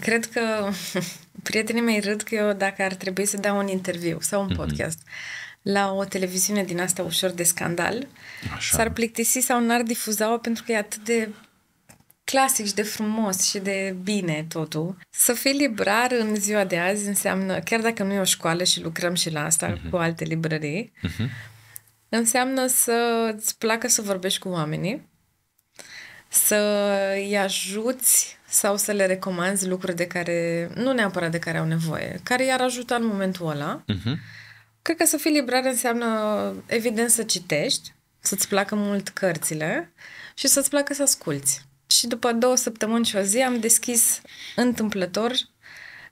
Cred că prietenii mei râd că eu dacă ar trebui să dau un interviu sau un mm-hmm. podcast la o televiziune din asta ușor de scandal, Așa. s-ar plictisi sau n-ar difuza-o pentru că e atât de clasic și de frumos și de bine totul. Să fii librar în ziua de azi înseamnă, chiar dacă nu e o școală și lucrăm și la asta mm-hmm. cu alte librării, mm-hmm. înseamnă să îți placă să vorbești cu oamenii, să îi ajuți sau să le recomanzi lucruri de care, nu neapărat de care au nevoie, care i-ar ajuta în momentul ăla. Uh-huh. Cred că să fii librar înseamnă, evident, să citești, să-ți placă mult cărțile și să-ți placă să asculți. Și după două săptămâni și o zi am deschis întâmplător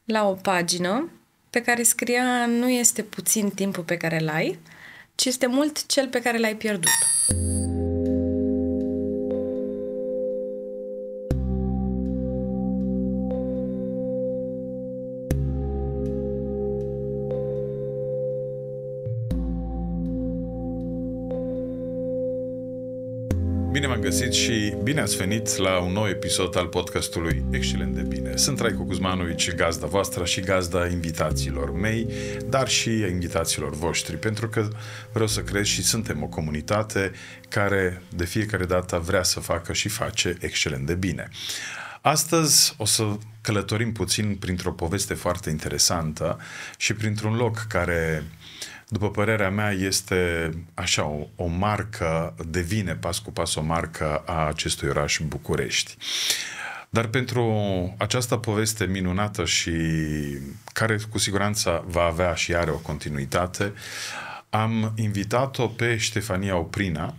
la o pagină pe care scria nu este puțin timpul pe care l-ai, ci este mult cel pe care l-ai pierdut. Bine v-am găsit și bine ați venit la un nou episod al podcastului Excelent de Bine. Sunt Raico Cuzmanovici, gazda voastră și gazda invitațiilor mei, dar și invitațiilor voștri, pentru că vreau să cred și suntem o comunitate care de fiecare dată vrea să facă și face Excelent de Bine. Astăzi o să călătorim puțin printr-o poveste foarte interesantă și printr-un loc care uh, după părerea mea, este așa o, o marcă, devine pas cu pas o marcă a acestui oraș București. Dar pentru această poveste minunată și care cu siguranță va avea și are o continuitate, am invitat-o pe Ștefania Oprina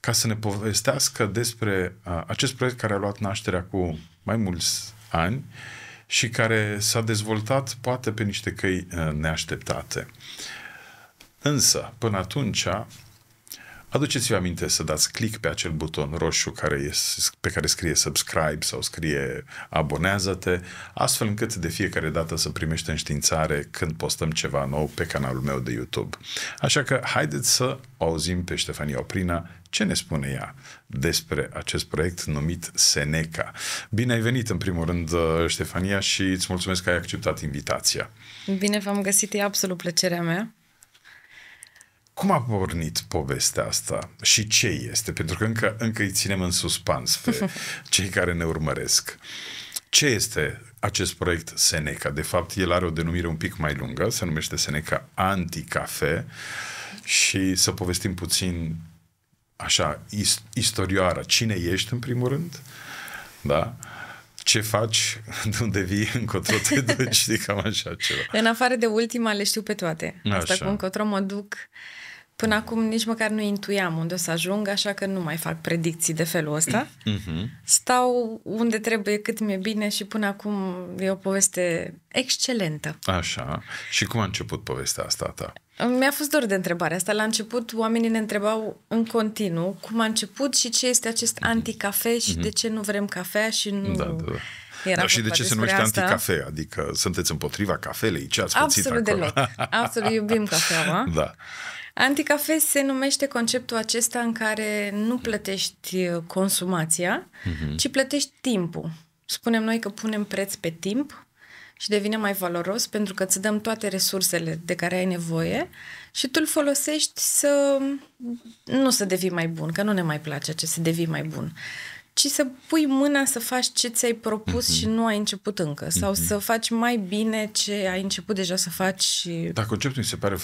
ca să ne povestească despre acest proiect care a luat nașterea cu mai mulți ani și care s-a dezvoltat poate pe niște căi neașteptate. Însă, până atunci, aduceți-vă aminte să dați click pe acel buton roșu care e, pe care scrie subscribe sau scrie abonează-te, astfel încât de fiecare dată să primești înștiințare când postăm ceva nou pe canalul meu de YouTube. Așa că haideți să auzim pe Ștefania Oprina ce ne spune ea despre acest proiect numit Seneca. Bine ai venit în primul rând, uh, Ștefania, și îți mulțumesc că ai acceptat invitația. Bine v-am găsit, e absolut plăcerea mea. Cum a pornit povestea asta și ce este? Pentru că încă, încă îi ținem în suspans pe cei care ne urmăresc. Ce este acest proiect Seneca? De fapt, el are o denumire un pic mai lungă, se numește Seneca Anticafe și să povestim puțin așa, ist- istorioară. Cine ești, în primul rând? Da? ce faci, de unde vii, încotro te duci, cam așa ceva. În afară de ultima le știu pe toate. Asta așa. cu încotro mă duc, uh, Până acum nici măcar nu intuiam unde o să ajung, așa că nu mai fac predicții de felul ăsta. Mm-hmm. Stau unde trebuie, cât mi-e bine și până acum e o poveste excelentă. Așa. Și cum a început povestea asta ta? Mi-a fost dor de întrebarea asta. La început oamenii ne întrebau în continuu cum a început și ce este acest mhm. anticafe și mm-hmm. de ce nu vrem cafea și nu... Da, da. da. Era Dar și de ce se numește anticafe? Adică sunteți împotriva cafelei? Ce ați Absolut acolo? deloc. Absolut iubim cafeaua. da. Anticafe se numește conceptul acesta în care nu plătești uh, consumația, mm-hmm. ci plătești timpul. Spunem noi că punem preț pe timp și devine mai valoros pentru că îți dăm toate resursele de care ai nevoie și tu îl folosești să nu să devii mai bun, că nu ne mai place ce să devii mai bun, ci să pui mâna să faci ce ți-ai propus mm-hmm. și nu ai început încă sau mm-hmm. să faci mai bine ce ai început deja să faci. Da, conceptul mi se pare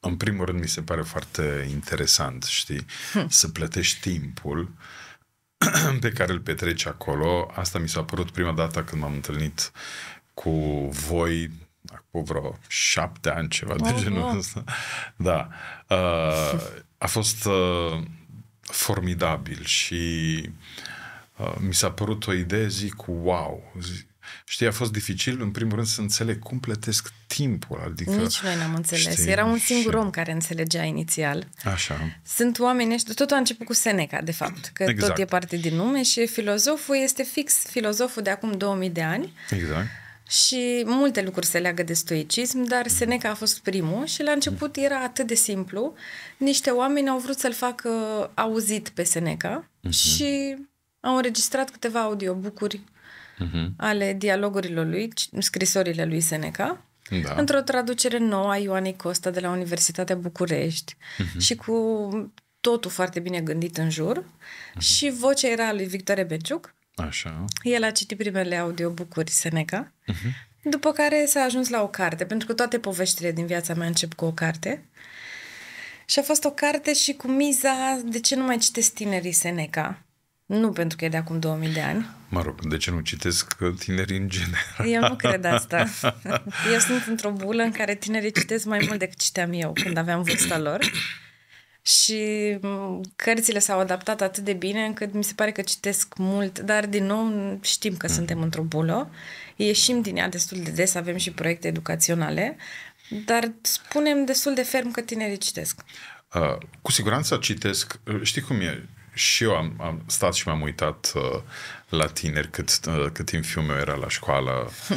în primul rând, mi se pare foarte interesant, știi, hm. să plătești timpul pe care îl petreci acolo. Asta mi s-a părut prima dată când m-am întâlnit cu voi acum vreo șapte ani, ceva oh, de genul ăsta. Da. Uh, a fost uh, formidabil și uh, mi s-a părut o idee, zic, wow, zic, Știi, a fost dificil, în primul rând, să înțeleg cum plătesc timpul. Adică, Nici noi n-am înțeles. Știi, Era un singur și... om care înțelegea inițial. Așa. Sunt oameni ăștia... Totul a început cu Seneca, de fapt, că exact. tot e parte din nume și filozoful este fix filozoful de acum 2000 de ani. Exact. Și multe lucruri se leagă de stoicism, dar mhm. Seneca a fost primul și la început era atât de simplu. Niște oameni au vrut să-l facă auzit pe Seneca uh-huh. și au înregistrat câteva audiobucuri uh-huh. ale dialogurilor lui, scrisorile lui Seneca, da. într-o traducere nouă a Ioanei Costa de la Universitatea București uh-huh. și cu totul foarte bine gândit în jur uh-huh. și vocea era a lui Victor Berciuc. Așa. El a citit primele audiobook Seneca. Uh-huh. După care s-a ajuns la o carte, pentru că toate poveștile din viața mea încep cu o carte. Și a fost o carte și cu miza de ce nu mai citesc tinerii Seneca. Nu pentru că e de acum 2000 de ani. Mă rog, de ce nu citesc tinerii în general? Eu nu cred asta. Eu sunt într-o bulă în care tinerii citesc mai mult decât citeam eu când aveam vârsta lor. Și cărțile s-au adaptat atât de bine încât mi se pare că citesc mult, dar din nou știm că mhm. suntem într-o bulă. Ieșim din ea destul de des, avem și proiecte educaționale, dar spunem destul de ferm că tinerii citesc. Uh, cu siguranță citesc, uh, știi cum e, și eu am, am stat și m-am uitat uh, la tineri cât, uh, cât timp fiul meu era la școală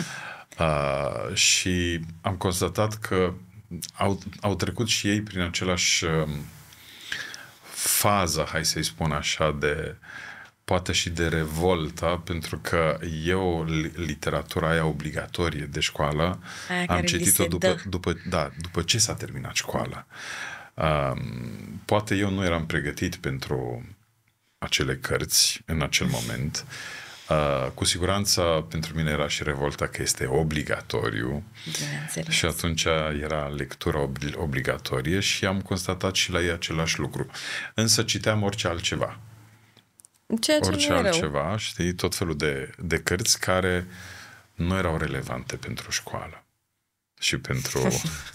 uh, și am constatat că au, au trecut și ei prin același uh, fază, hai să-i spun așa, de poate și de revoltă, pentru că eu literatura aia obligatorie de școală aia am citit-o după, după, da, după ce s-a terminat școala. Uh, poate eu nu eram pregătit pentru acele cărți în acel moment. Uh, cu siguranță pentru mine era și revolta că este obligatoriu și atunci era lectura ob- obligatorie și am constatat și la ei același lucru. Însă citeam orice altceva. Ceea ce orice altceva, rău. știi, tot felul de, de cărți care nu erau relevante pentru școală și pentru...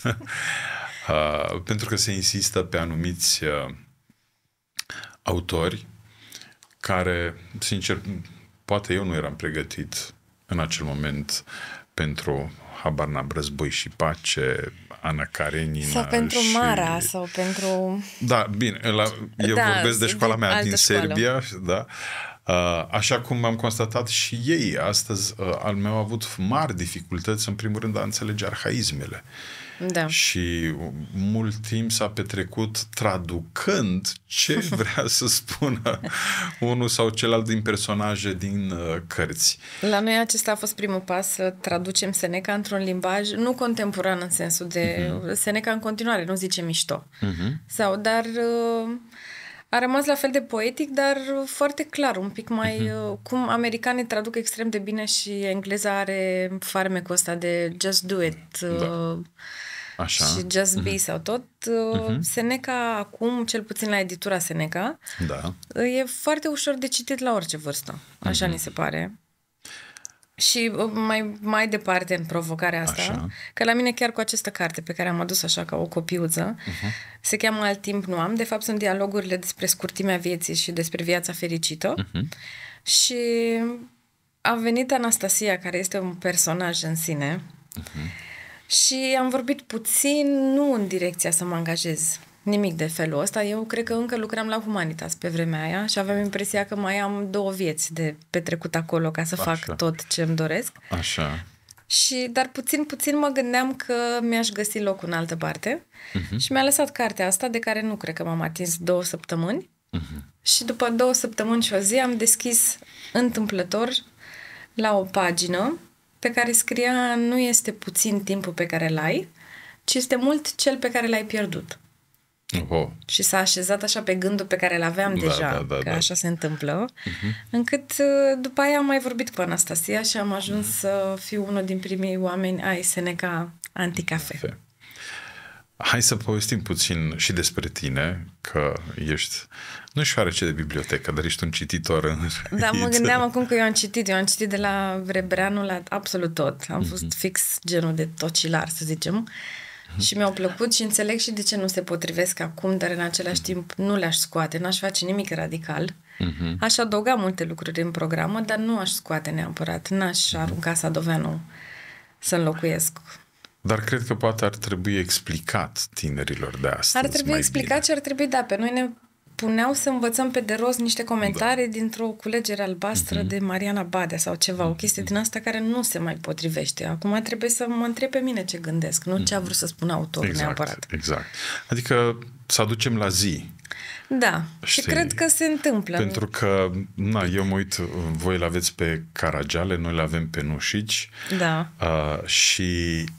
uh, pentru că se insistă pe anumiți uh, autori care, sincer, poate eu nu eram pregătit în acel moment pentru habar n-am, război și pace, Ana Karenina Sau pentru și... Mara, sau pentru... Da, bine, la, eu da, vorbesc de școala mea din școală. Serbia, da. Uh, așa cum am constatat și ei astăzi, uh, al meu a avut mari dificultăți, în primul rând, a înțelege arhaismele. Da. Și mult timp s-a petrecut traducând ce vrea să spună unul sau celălalt din personaje din uh, cărți. La noi acesta a fost primul pas, să traducem Seneca într-un limbaj nu contemporan în sensul de uh-huh. Seneca în continuare, nu zice mișto. Uh-huh. Sau, dar uh, a rămas la fel de poetic, dar foarte clar, un pic mai... Uh-huh. Cum americanii traduc extrem de bine și engleza are farmecul ăsta de just do it. Da. Uh, Așa. și Just Be uh-huh. sau tot, uh-huh. Seneca acum, cel puțin la editura Seneca, da. e foarte ușor de citit la orice vârstă, așa uh-huh. ni se pare. Și uh, mai, mai departe în provocarea asta, așa. că la mine chiar cu această carte pe care am adus așa ca o copiuță, uh-huh. se cheamă Alt timp nu am, de fapt sunt dialogurile despre scurtimea vieții și despre viața fericită uh-huh. și a venit Anastasia, care este un personaj în sine, uh-huh și am vorbit puțin, nu în direcția să mă angajez nimic de felul ăsta. Eu cred că încă lucram la Humanitas pe vremea aia și aveam impresia că mai am două vieți de petrecut acolo ca să Așa. fac tot ce îmi doresc. Așa. Și, dar puțin, puțin mă gândeam că mi-aș găsi loc în altă parte uh-huh. și mi-a lăsat cartea asta, de care nu cred că m-am atins două săptămâni. Uh-huh. Și după două săptămâni și o zi am deschis întâmplător la o pagină pe care scria nu este puțin timpul pe care l ai, ci este mult cel pe care l-ai pierdut. Oho. Și s-a așezat așa pe gândul pe care l-aveam da, deja, da, da, că da. așa se întâmplă, uh-huh. încât uh, după aia am mai vorbit cu Anastasia și am ajuns uh-huh. să fiu unul din primii oameni ai Seneca Anticafe. Cafe. Hai să povestim puțin și despre tine, că ești, nu ce de bibliotecă, dar ești un cititor în Da, mă gândeam acum că eu am citit. Eu am citit de la Vrebreanu la absolut tot. Am mm-hmm. fost fix genul de tocilar, să zicem. Mm-hmm. Și mi-au plăcut și înțeleg și de ce nu se potrivesc acum, dar în același mm-hmm. timp nu le-aș scoate, n-aș face nimic radical. Mm-hmm. Aș adăuga multe lucruri în programă, dar nu aș scoate neapărat, n-aș mhm. arunca Sadoveanu să înlocuiesc dar cred că poate ar trebui explicat tinerilor de astăzi. Ar trebui explicat bine. și ar trebui, da, pe noi ne puneau să învățăm pe de roz niște comentarii da. dintr-o culegere albastră mm-hmm. de Mariana Badea sau ceva, o mhm. chestie mm-hmm. din asta care nu se mai potrivește. Acum trebuie să mă întreb pe mine ce gândesc, nu mm-hmm. ce a mhm. vrut să spună autorul exact, neapărat. Exact. Adică să aducem la zi da, Știi? și cred că se întâmplă. Pentru că, na, eu mă uit, voi le aveți pe Caragiale, noi le avem pe Nușici. Da. Uh, și,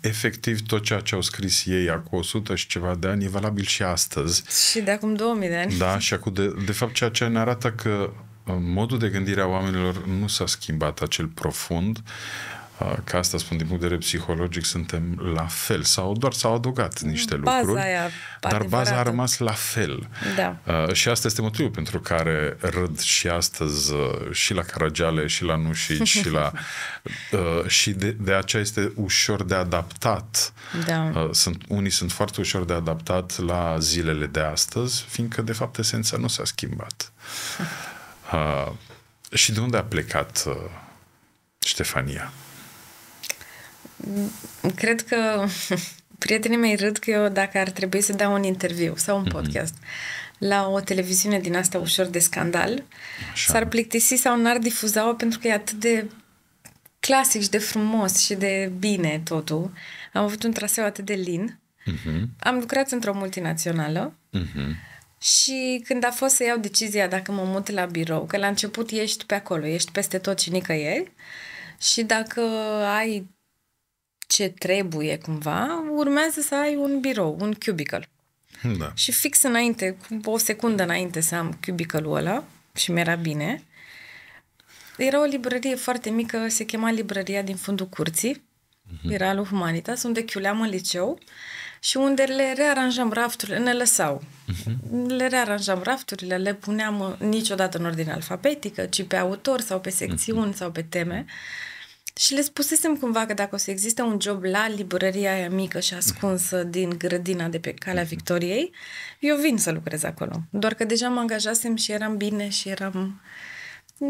efectiv, tot ceea ce au scris ei acum 100 și ceva de ani e valabil și astăzi. Și de acum 2000 de ani. Da, și acum, de, de fapt, ceea ce ne arată că modul de gândire a oamenilor nu s-a schimbat acel profund. Uh, ca asta spun din punct de vedere psihologic, suntem la fel sau doar s-au adăugat niște baza lucruri, aia, dar baza a rămas la fel. Da. Uh, și asta este motivul pentru care râd și astăzi uh, și la Caragiale, și la Nușici, și la... Uh, și de, de aceea este ușor de adaptat. Da. Uh, sunt, unii sunt foarte ușor de adaptat la zilele de astăzi, fiindcă, de fapt, esența nu s-a schimbat. Uh, și de unde a plecat uh, Ștefania? Cred că prietenii mei râd că eu dacă ar trebui să dau un interviu sau un mhm. podcast mm-hmm. la o televiziune din asta ușor de scandal, Așa. s-ar plictisi sau n-ar difuza-o pentru că e atât de clasic și de frumos și de bine totul. Am avut un traseu atât de lin. Mm-hmm. Am lucrat într-o multinațională. Mm-hmm. Și când a fost să iau decizia dacă mă mut la birou, că la început ești pe acolo, ești peste tot și nicăieri, și dacă ai ce trebuie cumva, urmează să ai un birou, un cubicle. Da. Și fix înainte, cu o secundă înainte să am cubicle-ul ăla, și mi-era bine, era o librărie foarte mică, se chema Librăria din fundul curții, uh-huh. era lui Humanitas, unde chiuleam în liceu și unde le rearanjam rafturile, ne lăsau. Uh-huh. Le rearanjam rafturile, le puneam uh, niciodată în ordine alfabetică, ci pe autor sau pe secțiuni uh-huh. sau pe teme. Uh, și le spusesem cumva că dacă o să existe un job la librăria aia mică și ascunsă mhm. din grădina de pe Calea mhm. Victoriei, eu vin să lucrez acolo. Doar că deja mă angajasem și eram bine și eram...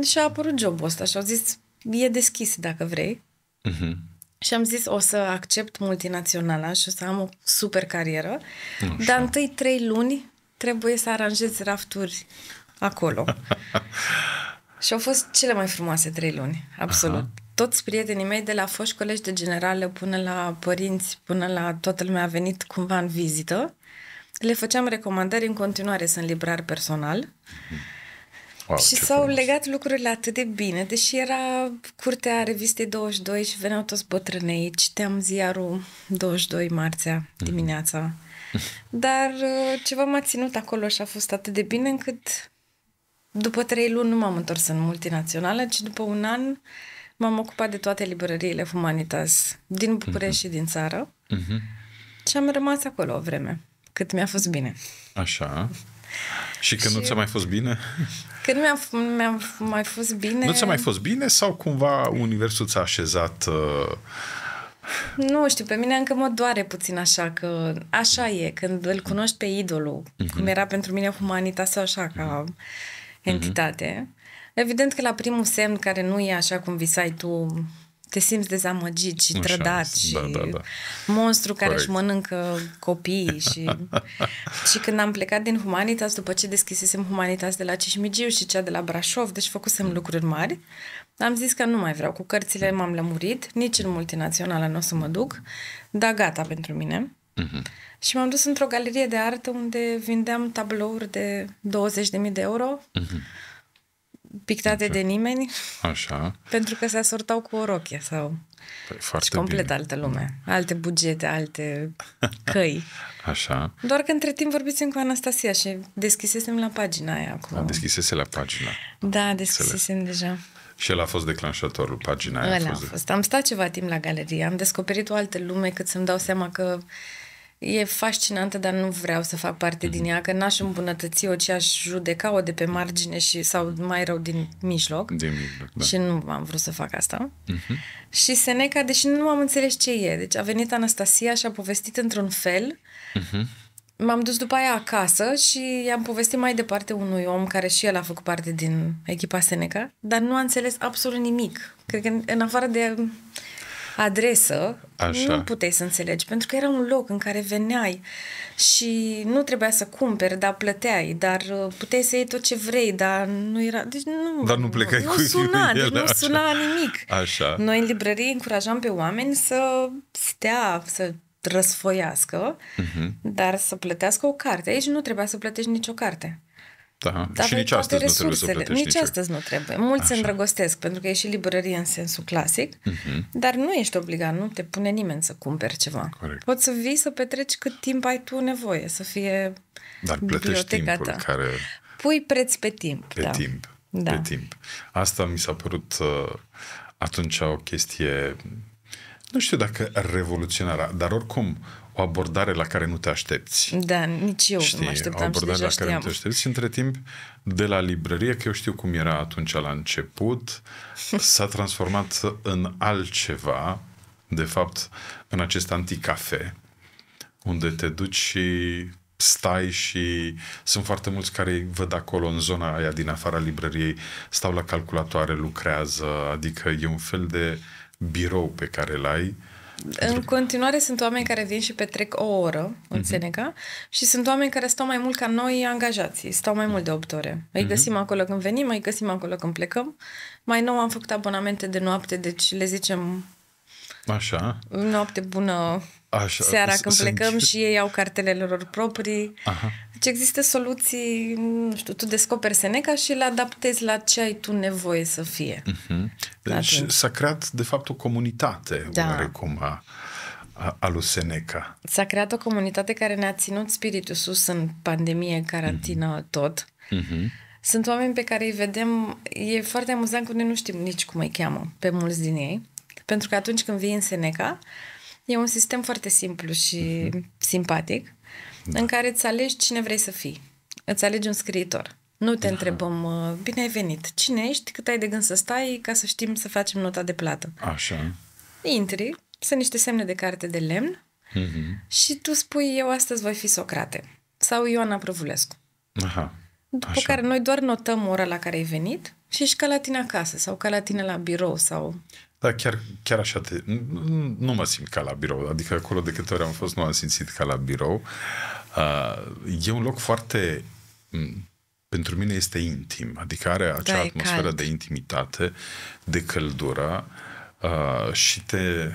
Și a apărut jobul ăsta și au zis, e deschis dacă vrei. Uh-huh. Și am zis, o să accept multinaționala și o să am o super carieră, Așa. dar întâi trei luni trebuie să aranjezi rafturi acolo. și au fost cele mai frumoase trei luni, absolut. Aha toți prietenii mei, de la foști colegi de generale până la părinți, până la toată lumea a venit cumva în vizită. Le făceam recomandări, în continuare sunt librar personal. Wow, și s-au frumos. legat lucrurile atât de bine, deși era curtea revistei 22 și veneau toți bătrânei, citeam ziarul 22 marțea mhm. dimineața. Mm-hmm. Dar uh, ceva m-a ținut acolo și a fost atât de bine încât după trei luni nu m-am întors în multinațională, ci după un an uh, M-am ocupat de toate librăriile Humanitas din București uh-huh. și din țară uh-huh. și am rămas acolo o vreme, cât mi-a fost bine. Așa. Și când și... nu ți-a mai fost bine? Când mi-a, mi-a mai fost bine... Nu ți-a mai fost bine sau cumva universul ți-a așezat... Uh... Nu știu, pe mine încă mă doare puțin așa că așa e, când îl cunoști pe idolul, uh-huh. cum mhm. era pentru mine Humanitas așa ca uh-huh. entitate, Evident că la primul semn care nu e așa cum visai tu, te simți dezamăgit și Așa, trădat da, și da, da, da. monstru care Correct. își mănâncă copii și și când am plecat din Humanitas după ce deschisesem Humanitas de la Cismigiu și cea de la Brașov, deci făcusem mm. lucruri mari am zis că nu mai vreau cu cărțile m-am lămurit, nici în multinațională nu o să mă duc, dar gata pentru mine Mm-hmm. și m-am dus într-o galerie de artă unde vindeam tablouri de 20.000 de euro Mm-hmm pictate Înțeleg. de nimeni. Așa. Pentru că se asortau cu o rochie sau păi, foarte și complet bine. altă lume. Da. Alte bugete, alte căi. Așa. Doar că între timp vorbisem cu Anastasia și deschisesem la pagina aia acum. A, deschisese la pagina. Da, deschisesem deja. Și el a fost declanșatorul, pagina aia Ăla a fost. A fost. Am stat ceva timp la galerie, am descoperit o altă lume cât să-mi dau seama că e fascinantă, dar nu vreau să fac parte mm-hmm. din mhm. ea, că n-aș îmbunătăți-o, ce aș judeca-o de pe margine și sau mai rău din mijloc. Din mijloc, da. Și nu am vrut să fac asta. Mm-hmm. Și Seneca, deși nu am înțeles ce e, deci a venit Anastasia și a povestit într-un fel. Mm-hmm. M-am dus după aia acasă și i-am povestit mai departe unui om care și el a făcut parte din echipa Seneca, dar nu a înțeles absolut nimic. Cred că în afară de adresă, Așa. nu puteai să înțelegi, pentru că era un loc în care veneai și nu trebuia să cumperi, dar plăteai, dar uh, puteai să iei tot ce vrei, dar nu era... Deci nu, dar nu plecai nu, cu suna, el, deci nu așa. suna nimic. Așa. Noi în librărie încurajam pe oameni să stea, să răsfoiască, uh-huh. dar să plătească o carte. Aici nu trebuia să plătești nicio carte. Da. Și nici astăzi nu trebuie să plătești Nici astăzi nu trebuie. Mulți se îndrăgostesc pentru că e și librărie în sensul clasic, uh-huh. dar nu ești obligat, nu te pune nimeni să cumperi ceva. Corect. Poți să vii să petreci cât timp ai tu nevoie, să fie Dar plătești timpul ta. care... Pui preț pe timp. Pe da. timp. Da. Pe timp. Asta mi s-a părut uh, atunci o chestie, nu știu dacă revoluționară, dar oricum o abordare la care nu te aștepți. Da, nici eu Știi, nu mă așteptam o abordare la care nu te aștepți. Și între timp, de la librărie, că eu știu cum era atunci la început, s-a transformat în altceva, de fapt, în acest anticafe, unde te duci și stai și sunt foarte mulți care îi văd acolo în zona aia din afara librăriei, stau la calculatoare, lucrează, adică e un fel de birou pe care l ai în continuare sunt oameni care vin și petrec o oră în mm-hmm. Seneca și sunt oameni care stau mai mult ca noi angajații, stau mai mult de 8 ore. Îi mm-hmm. găsim acolo când venim, îi găsim acolo când plecăm. Mai nou am făcut abonamente de noapte, deci le zicem Așa. Noapte bună, Așa, seara când plecăm încerc. și ei au cartelele lor proprii. Aha. Deci există soluții, nu știu, tu descoperi Seneca și îl adaptezi la ce ai tu nevoie să fie. Uh-huh. Deci s-a creat, de fapt, o comunitate da. oarecum a, a, a lui Seneca. S-a creat o comunitate care ne-a ținut spiritul sus în pandemie, carantină, uh-huh. tot. Uh-huh. Sunt oameni pe care îi vedem, e foarte amuzant că noi nu știm nici cum îi cheamă pe mulți din ei, pentru că atunci când vii în Seneca, E un sistem foarte simplu și uh-huh. simpatic da. în care îți alegi cine vrei să fii. Îți alegi un scriitor. Nu te Aha. Da. întrebăm, bine ai venit, cine ești, cât ai de gând să stai ca să știm să facem nota de plată. Așa. Intri, sunt niște semne de carte de lemn uh-huh. și tu spui, eu astăzi voi fi Socrate sau Ioana Prăvulescu. Aha. După Așa. care noi doar notăm ora la care ai venit și ești ca la tine acasă sau ca la tine la birou sau... Da, chiar, chiar așa, te, nu, nu mă simt ca la birou. Adică acolo de câte ori am fost, nu am simțit ca la birou. Uh, e un loc foarte... Pentru mine este intim. Adică are acea da, atmosferă cald. de intimitate, de căldură uh, și te...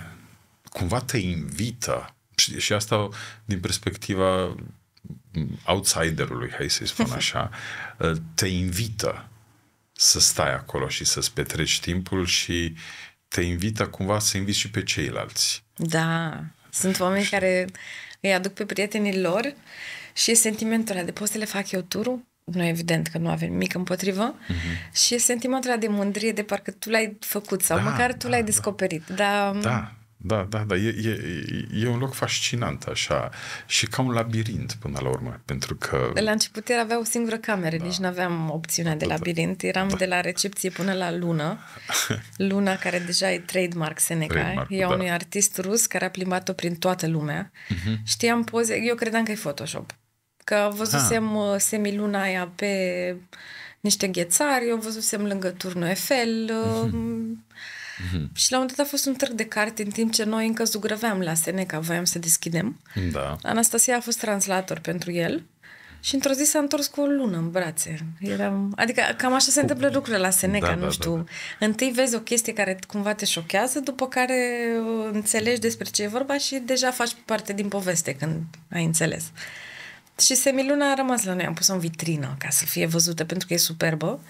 cumva te invită. Și, și asta din perspectiva outsiderului, hai să-i spun așa, uh, te invită să stai acolo și să-ți petreci timpul și te invită cumva să inviți și pe ceilalți. Da, sunt oameni care îi aduc pe prietenii lor și e sentimentul ăla de poți să le fac eu turul? Noi evident că nu avem nimic împotrivă uh-huh. și e sentimentul ăla de mândrie de parcă tu l-ai făcut sau da, măcar tu da, l-ai da. descoperit. Dar... Da, da, da, da. E, e, e un loc fascinant, așa. Și ca un labirint, până la urmă. Pentru că... De la început era avea o singură cameră, da. nici nu aveam opțiunea de da, da. labirint. Eram da. de la recepție până la lună. Luna, care deja e trademark Seneca. Trademark, e da. unui artist rus care a plimbat-o prin toată lumea. Uh-huh. Știam poze... Eu credeam că e Photoshop. Că văzusem ah. Uh, semiluna aia pe niște ghețari, eu văzusem lângă turnul Eiffel... Uh-huh. Mm-hmm. Și la un moment dat a fost un târg de carte în timp ce noi încă zugrăveam la Seneca, voiam să deschidem. Da. Anastasia a fost translator pentru el. Și într-o zi s-a întors cu o lună în brațe. Eram... Adică cam așa se întâmplă lucrurile la Seneca, da, nu da, da știu. Da, da. Întâi vezi o chestie care cumva te șochează, după care uh, înțelegi despre ce e vorba și deja faci parte din poveste când ai înțeles. Și semiluna a rămas la noi, am pus-o în vitrină ca să fie văzută pentru că e superbă.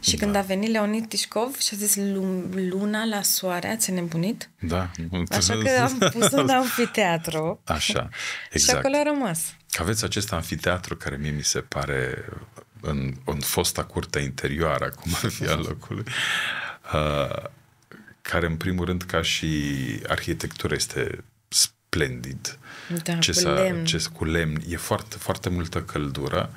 Și da. când a venit Leonid Tișcov și a zis luna la soare, ați nebunit? Da. Așa că am pus un amfiteatru. Așa, exact. și acolo a rămas. Aveți acest amfiteatru care mie mi se pare în, în fosta curte interioară, acum ar fi al locului, uh, care în primul rând ca și arhitectură este splendid. Da, ce cu, lemn. ce cu lemn. E foarte, foarte multă căldură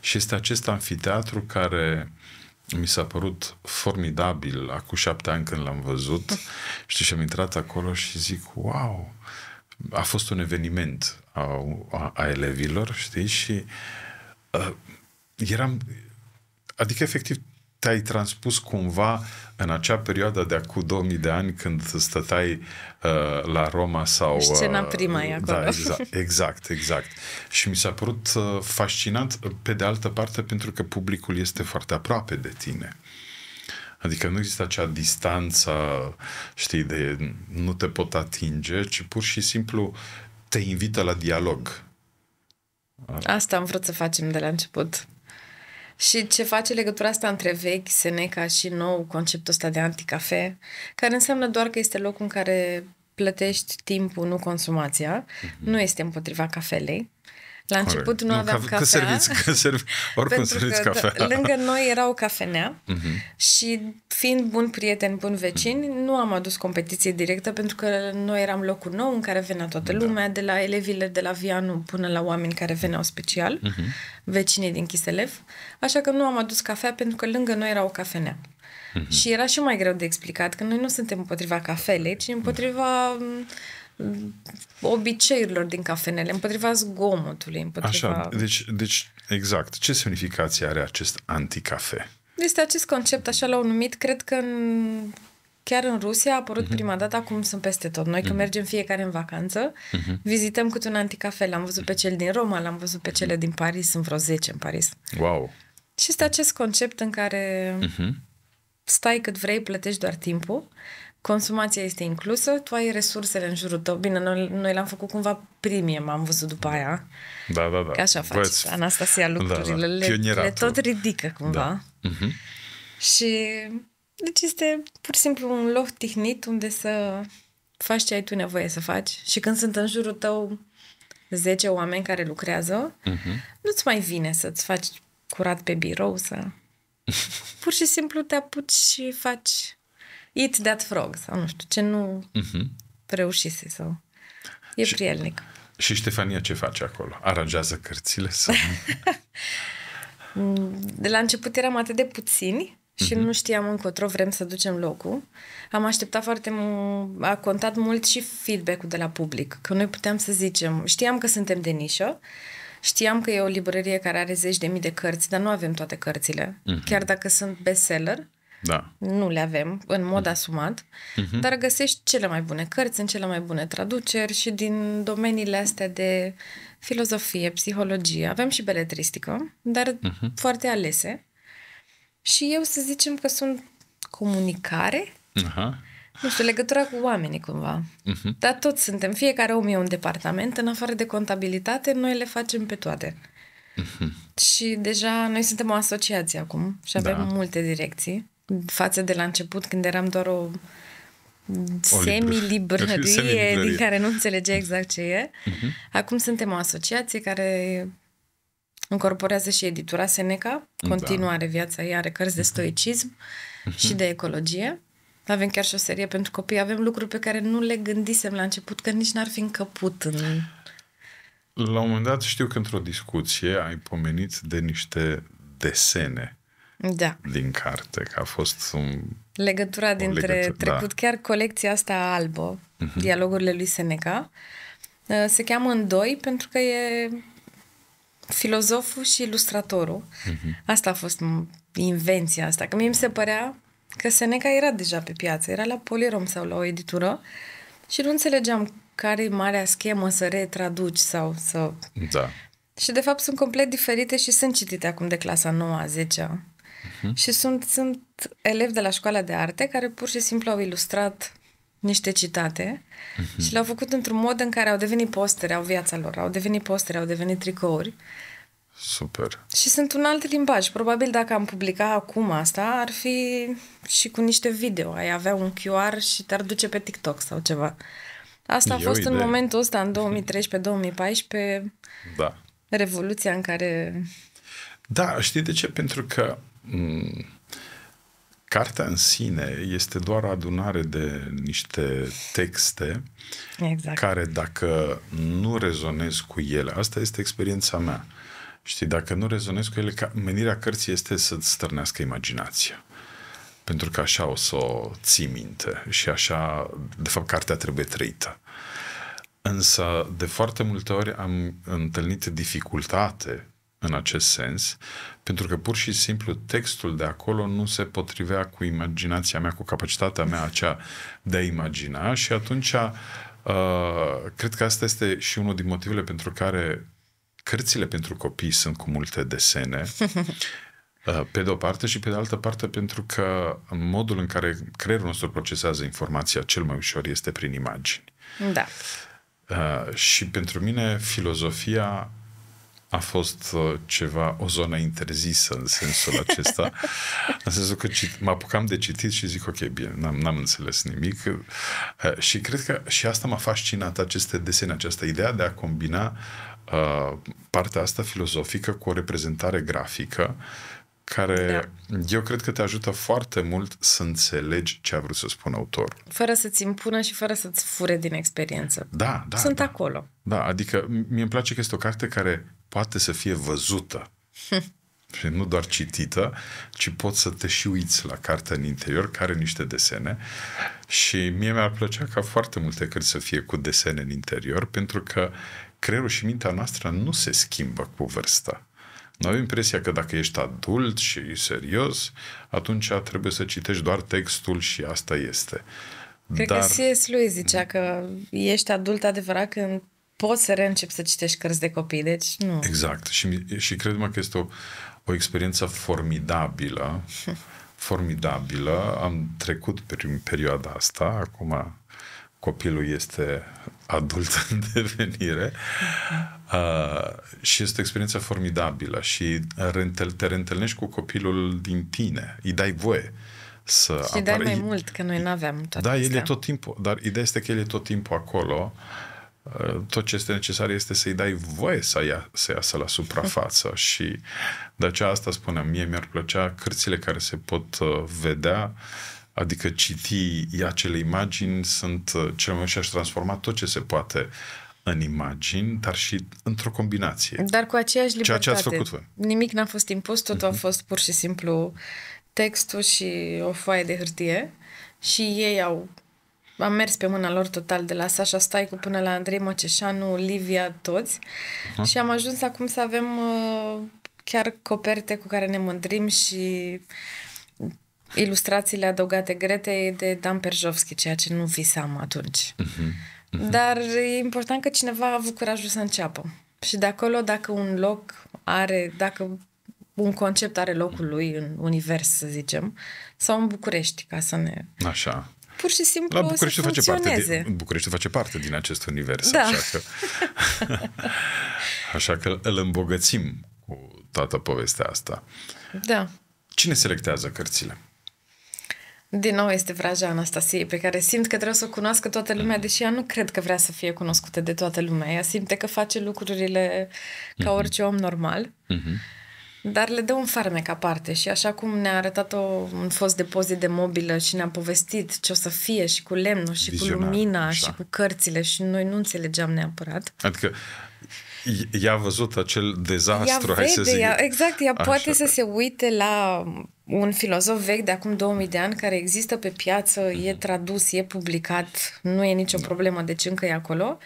și este acest amfiteatru care uh, mi s-a părut formidabil acum șapte ani când l-am văzut. Știi, și am intrat acolo și zic, wow, a fost un eveniment a, a, a elevilor, știi, și uh, eram, adică efectiv te-ai transpus cumva în acea perioadă de acum 2000 de ani când stăteai uh, la Roma sau... Scena uh, prima e da, acolo. Da, exact, exact, exact. Și mi s-a părut uh, fascinant, uh, pe de altă parte, pentru că publicul este foarte aproape de tine. Adică nu există acea distanță, știi, de nu te pot atinge, ci pur și simplu te invită la dialog. Asta am vrut să facem de la început. Și ce face legătura asta între vechi, Seneca și nou conceptul ăsta de anticafe, care înseamnă doar că este locul în care plătești timpul, nu consumația, mm-hmm. nu este împotriva cafelei, la început Corect. nu aveam cafea. Că serviți, că servi, oricum pentru serviți că da, cafea. lângă noi era o cafenea uh-huh. și fiind bun prieten, bun vecin, uh-huh. Mhm. nu am adus competiție directă pentru că noi eram locul nou în care venea toată da. lumea, da. de la elevile de la Vianu până la oameni care veneau special, uh-huh. vecinii din Chiselev. Așa că nu am adus cafea pentru că lângă noi era o cafenea. Uh-huh. Și era și mai greu de explicat că noi nu suntem împotriva cafelei, ci împotriva... Uh-huh obiceiurilor din cafenele, împotriva zgomotului, împotriva... Așa, deci, deci exact. Ce semnificație are acest anticafe? Este acest concept, așa l-au numit, cred că în, chiar în Rusia a apărut uh-huh. prima dată, acum sunt peste tot. Noi uh-huh. când mhm. mergem fiecare în vacanță, uh-huh. vizităm cu un anticafe. L-am văzut pe cel din Roma, l-am văzut pe cele din Paris, sunt vreo 10 în Paris. Wow! Și este acest concept în care uh-huh. stai cât vrei, plătești doar timpul, Consumația este inclusă, tu ai resursele în jurul tău. Bine, noi, noi l-am făcut cumva m am văzut după aia. Da, da, da. Că așa faci, Vă-ți... Anastasia, lucrurile da, da. Le, le tot ridică cumva. Da. Uh-huh. Și deci este pur și simplu un loc tihnit unde să faci ce ai tu nevoie să faci și când sunt în jurul tău 10 oameni care lucrează, uh-huh. nu-ți mai vine să-ți faci curat pe birou, să... Pur și simplu te apuci și faci Eat that frog sau nu știu ce nu uh-huh. reușise sau e și, prielnic. Și Ștefania ce face acolo? Aranjează cărțile? Sau... de la început eram atât de puțini și uh-huh. nu știam încotro vrem să ducem locul. Am așteptat foarte mult, a contat mult și feedback-ul de la public, că noi puteam să zicem, știam că suntem de nișă, Știam că e o librărie care are zeci de mii de cărți, dar nu avem toate cărțile. Uh-huh. Chiar dacă sunt bestseller, da. Nu le avem în mod mm. asumat, mm-hmm. dar găsești cele mai bune cărți în cele mai bune traduceri și din domeniile astea de filozofie, psihologie. Avem și beletristică, dar mm-hmm. foarte alese. Și eu să zicem că sunt comunicare. Aha. Nu știu, legătura cu oamenii cumva. Mm-hmm. Dar toți suntem, fiecare om e un departament, în afară de contabilitate, noi le facem pe toate. Mm-hmm. Și deja noi suntem o asociație acum și da. avem da. multe direcții față de la început, când eram doar o, o semi-librărie, din care nu înțelegea exact ce e. Uh-huh. Acum suntem o asociație care încorporează și editura Seneca, da. continuă da. viața ei, are cărți de mhm. stoicism uh-huh. și de ecologie. Avem chiar și o serie pentru copii, avem lucruri pe care nu le gândisem la început, că nici n-ar fi încăput în... La un moment dat știu că într-o discuție ai pomenit de niște desene da. din carte, că a fost un, legătura dintre legătură, da. trecut, da. chiar colecția asta albă, uh-huh. dialogurile lui Seneca, ă, se cheamă în doi pentru că e filozoful și ilustratorul. Uh-huh. Asta a fost invenția asta, că mie mi se părea că Seneca era deja pe piață, era la Polirom sau la o editură și nu înțelegeam care e marea schemă să retraduci sau să... Da. Și de fapt sunt complet diferite și sunt citite acum de clasa 9-a, 10-a. Uh-huh. Și sunt, sunt elevi de la școala de arte care pur și simplu au ilustrat niște citate uh-huh. și le-au făcut într-un mod în care au devenit postere, au viața lor, au devenit postere, au devenit tricouri. Super. Și sunt un alt limbaj. Probabil dacă am publica acum asta, ar fi și cu niște video. Ai avea un QR și te-ar duce pe TikTok sau ceva. Asta a e fost în momentul ăsta, în 2013-2014, mhm. da. revoluția în care... Da, știi de ce? Pentru că Mm. Cartea în sine este doar adunare de niște texte exact. care dacă nu rezonez cu ele, asta este experiența mea, știi, dacă nu rezonez cu ele, menirea cărții este să-ți stârnească imaginația. Pentru că așa o să o ții minte și așa, de fapt, cartea trebuie trăită. Însă, de foarte multe ori am întâlnit dificultate în acest sens, pentru că pur și simplu textul de acolo nu se potrivea cu imaginația mea, cu capacitatea mea aceea de a imagina și atunci uh, cred că asta este și unul din motivele pentru care cărțile pentru copii sunt cu multe desene, uh, pe de o parte și pe de altă parte pentru că modul în care creierul nostru procesează informația cel mai ușor este prin imagini. Da. Uh, și pentru mine filozofia a fost uh, ceva, o zonă interzisă în sensul acesta, în sensul că cit, mă apucam de citit și zic, ok, bine, n-am, n-am înțeles nimic uh, și cred că și asta m-a fascinat, aceste desene, această idee de a combina uh, partea asta filozofică cu o reprezentare grafică care da. eu cred că te ajută foarte mult să înțelegi ce a vrut să spună autor. Fără să-ți impună și fără să-ți fure din experiență. Da, da. Sunt da. acolo. Da, adică mie îmi place că este o carte care poate să fie văzută. și nu doar citită, ci poți să te și uiți la cartea în interior, care are niște desene și mie mi-ar plăcea ca foarte multe cărți să fie cu desene în interior, pentru că creierul și mintea noastră nu se schimbă cu vârsta. Noi avem impresia că dacă ești adult și serios, atunci trebuie să citești doar textul și asta este. Cred Dar... că C.S. lui zicea că ești adult adevărat când poți să reîncep să citești cărți de copii, deci nu. Exact. Și, și cred-mă că este o, o experiență formidabilă, formidabilă. Am trecut prin perioada asta, acum copilul este adult în devenire uh, și este o experiență formidabilă și te reîntâlnești cu copilul din tine, îi dai voie să și dai mai mult, că noi nu aveam toate Da, el e tot timpul, dar ideea este că el e tot timpul acolo uh, Uh, tot ce este necesar este să-i dai voie să, ia, să iasă la suprafață și de aceea asta spunem, mie mi-ar plăcea cărțile care se pot uh, vedea adică citi acele imagini sunt uh, cel mai și aș transforma tot ce se poate în imagini, dar și într-o combinație. Dar cu aceeași libertate. Ceea ce ați făcut voi. Nimic n-a fost impus, totul mm-hmm. a mhm. fost pur și simplu textul și o foaie de hârtie și ei au am mers pe mâna lor total, de la Sasha Staicu până la Andrei Măceșanu, Livia, toți. Aha. Și am ajuns acum să avem uh, chiar coperte cu care ne mândrim și ilustrațiile adăugate Gretei de Dan Perjovski, ceea ce nu visam atunci. Uh-huh. Uh-huh. Dar e important că cineva a avut curajul să înceapă. Și de acolo, dacă un loc are, dacă un concept are locul lui în univers, să zicem, sau în București, ca să ne... Așa pur și simplu La București să face parte din, București face parte din acest univers. Da. Așa, că, așa că îl îmbogățim cu toată povestea asta. Da. Cine selectează cărțile? Din nou este vraja Anastasiei, pe care simt că trebuie să o cunoască toată lumea, mm. deși ea nu cred că vrea să fie cunoscută de toată lumea. Ea simte că face lucrurile ca mm-hmm. orice om normal. Mm-hmm dar le dă un farmec aparte și așa cum ne-a arătat o, un fost depozit de mobilă și ne-a povestit ce o să fie și cu lemnul și Visionar, cu lumina așa. și cu cărțile și noi nu înțelegeam neapărat. Adică i-a văzut acel dezastru, ea hai vede, să zic. Ea, exact, ea așa. poate să se uite la un filozof vechi de acum 2000 de ani care există pe piață, mm-hmm. e mhm. tradus, e publicat, nu e nicio da. problemă, deci încă e acolo,